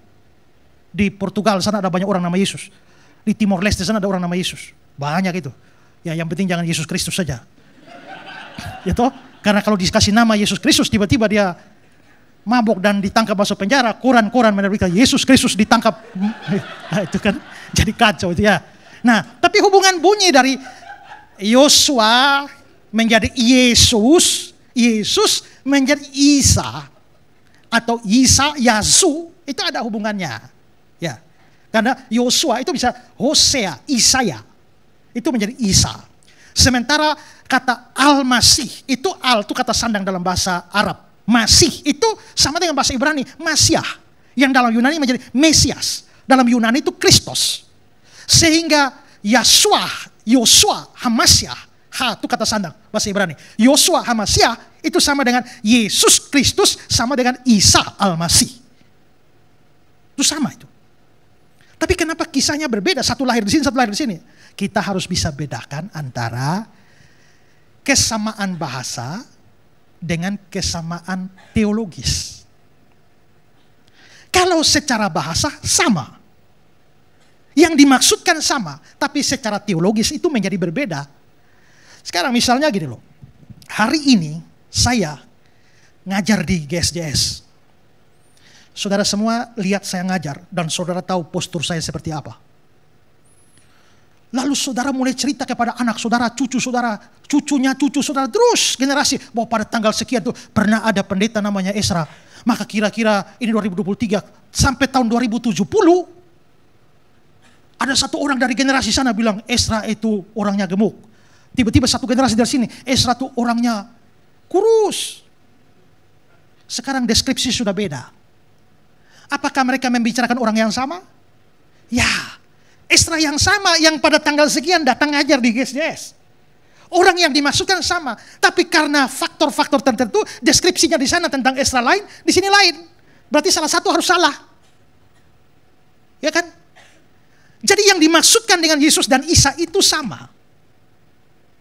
Di Portugal sana ada banyak orang nama Yesus. Di Timor Leste sana ada orang nama Yesus. Banyak itu. Ya yang penting jangan Yesus Kristus saja. ya toh? Karena kalau dikasih nama Yesus Kristus tiba-tiba dia mabok dan ditangkap masuk penjara, Quran-Quran menerbitkan Yesus Kristus ditangkap. nah, itu kan jadi kacau itu ya. Nah, tapi hubungan bunyi dari Yosua menjadi Yesus, Yesus menjadi Isa atau Isa Yasu itu ada hubungannya. Ya. Karena Yosua itu bisa Hosea, Isaya. Itu menjadi Isa. Sementara kata Al-Masih, itu Al itu kata sandang dalam bahasa Arab. Masih itu sama dengan bahasa Ibrani, Masiah. Yang dalam Yunani menjadi Mesias. Dalam Yunani itu Kristus. Sehingga Yosua Yosua, Hamasyah, Ha itu kata sandang, bahasa Ibrani. Yosua Hamasyah itu sama dengan Yesus Kristus sama dengan Isa Al-Masih. Itu sama itu. Tapi kenapa kisahnya berbeda? Satu lahir di sini, satu lahir di sini kita harus bisa bedakan antara kesamaan bahasa dengan kesamaan teologis. Kalau secara bahasa sama, yang dimaksudkan sama, tapi secara teologis itu menjadi berbeda. Sekarang misalnya gini loh, hari ini saya ngajar di GSJS. Saudara semua lihat saya ngajar dan saudara tahu postur saya seperti apa Lalu saudara mulai cerita kepada anak saudara, cucu saudara, cucunya cucu saudara, terus generasi. Bahwa pada tanggal sekian tuh pernah ada pendeta namanya Esra. Maka kira-kira ini 2023 sampai tahun 2070 ada satu orang dari generasi sana bilang Esra itu orangnya gemuk. Tiba-tiba satu generasi dari sini, Esra itu orangnya kurus. Sekarang deskripsi sudah beda. Apakah mereka membicarakan orang yang sama? Ya, Esra yang sama yang pada tanggal sekian datang ngajar di Gsjs, Orang yang dimasukkan sama, tapi karena faktor-faktor tertentu, deskripsinya di sana tentang Esra lain, di sini lain. Berarti salah satu harus salah. Ya kan? Jadi yang dimaksudkan dengan Yesus dan Isa itu sama.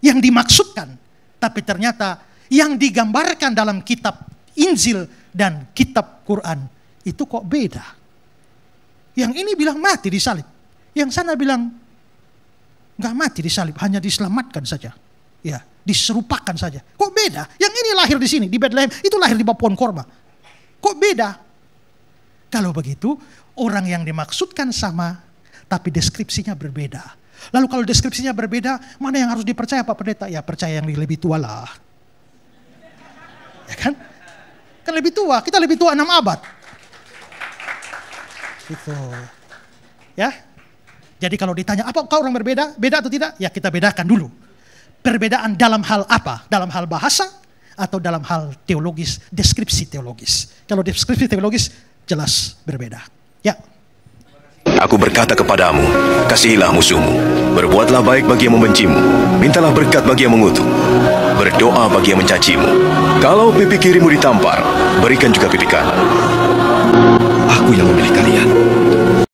Yang dimaksudkan, tapi ternyata yang digambarkan dalam kitab Injil dan kitab Quran itu kok beda. Yang ini bilang mati disalib, yang sana bilang, nggak mati di salib hanya diselamatkan saja. Ya, diserupakan saja. Kok beda? Yang ini lahir di sini, di Bethlehem, itu lahir di bawah pohon korma. Kok beda? Kalau begitu, orang yang dimaksudkan sama, tapi deskripsinya berbeda. Lalu kalau deskripsinya berbeda, mana yang harus dipercaya Pak Pendeta? Ya percaya yang lebih tua lah. Ya kan? Kan lebih tua, kita lebih tua enam abad. Gitu. Ya, jadi kalau ditanya, apa kau orang berbeda? Beda atau tidak? Ya kita bedakan dulu. Perbedaan dalam hal apa? Dalam hal bahasa atau dalam hal teologis, deskripsi teologis. Kalau deskripsi teologis jelas berbeda. Ya. Aku berkata kepadamu, kasihilah musuhmu, berbuatlah baik bagi yang membencimu, mintalah berkat bagi yang mengutuk, berdoa bagi yang mencacimu. Kalau pipi kirimu ditampar, berikan juga pipi kanan. Aku yang memilih kalian.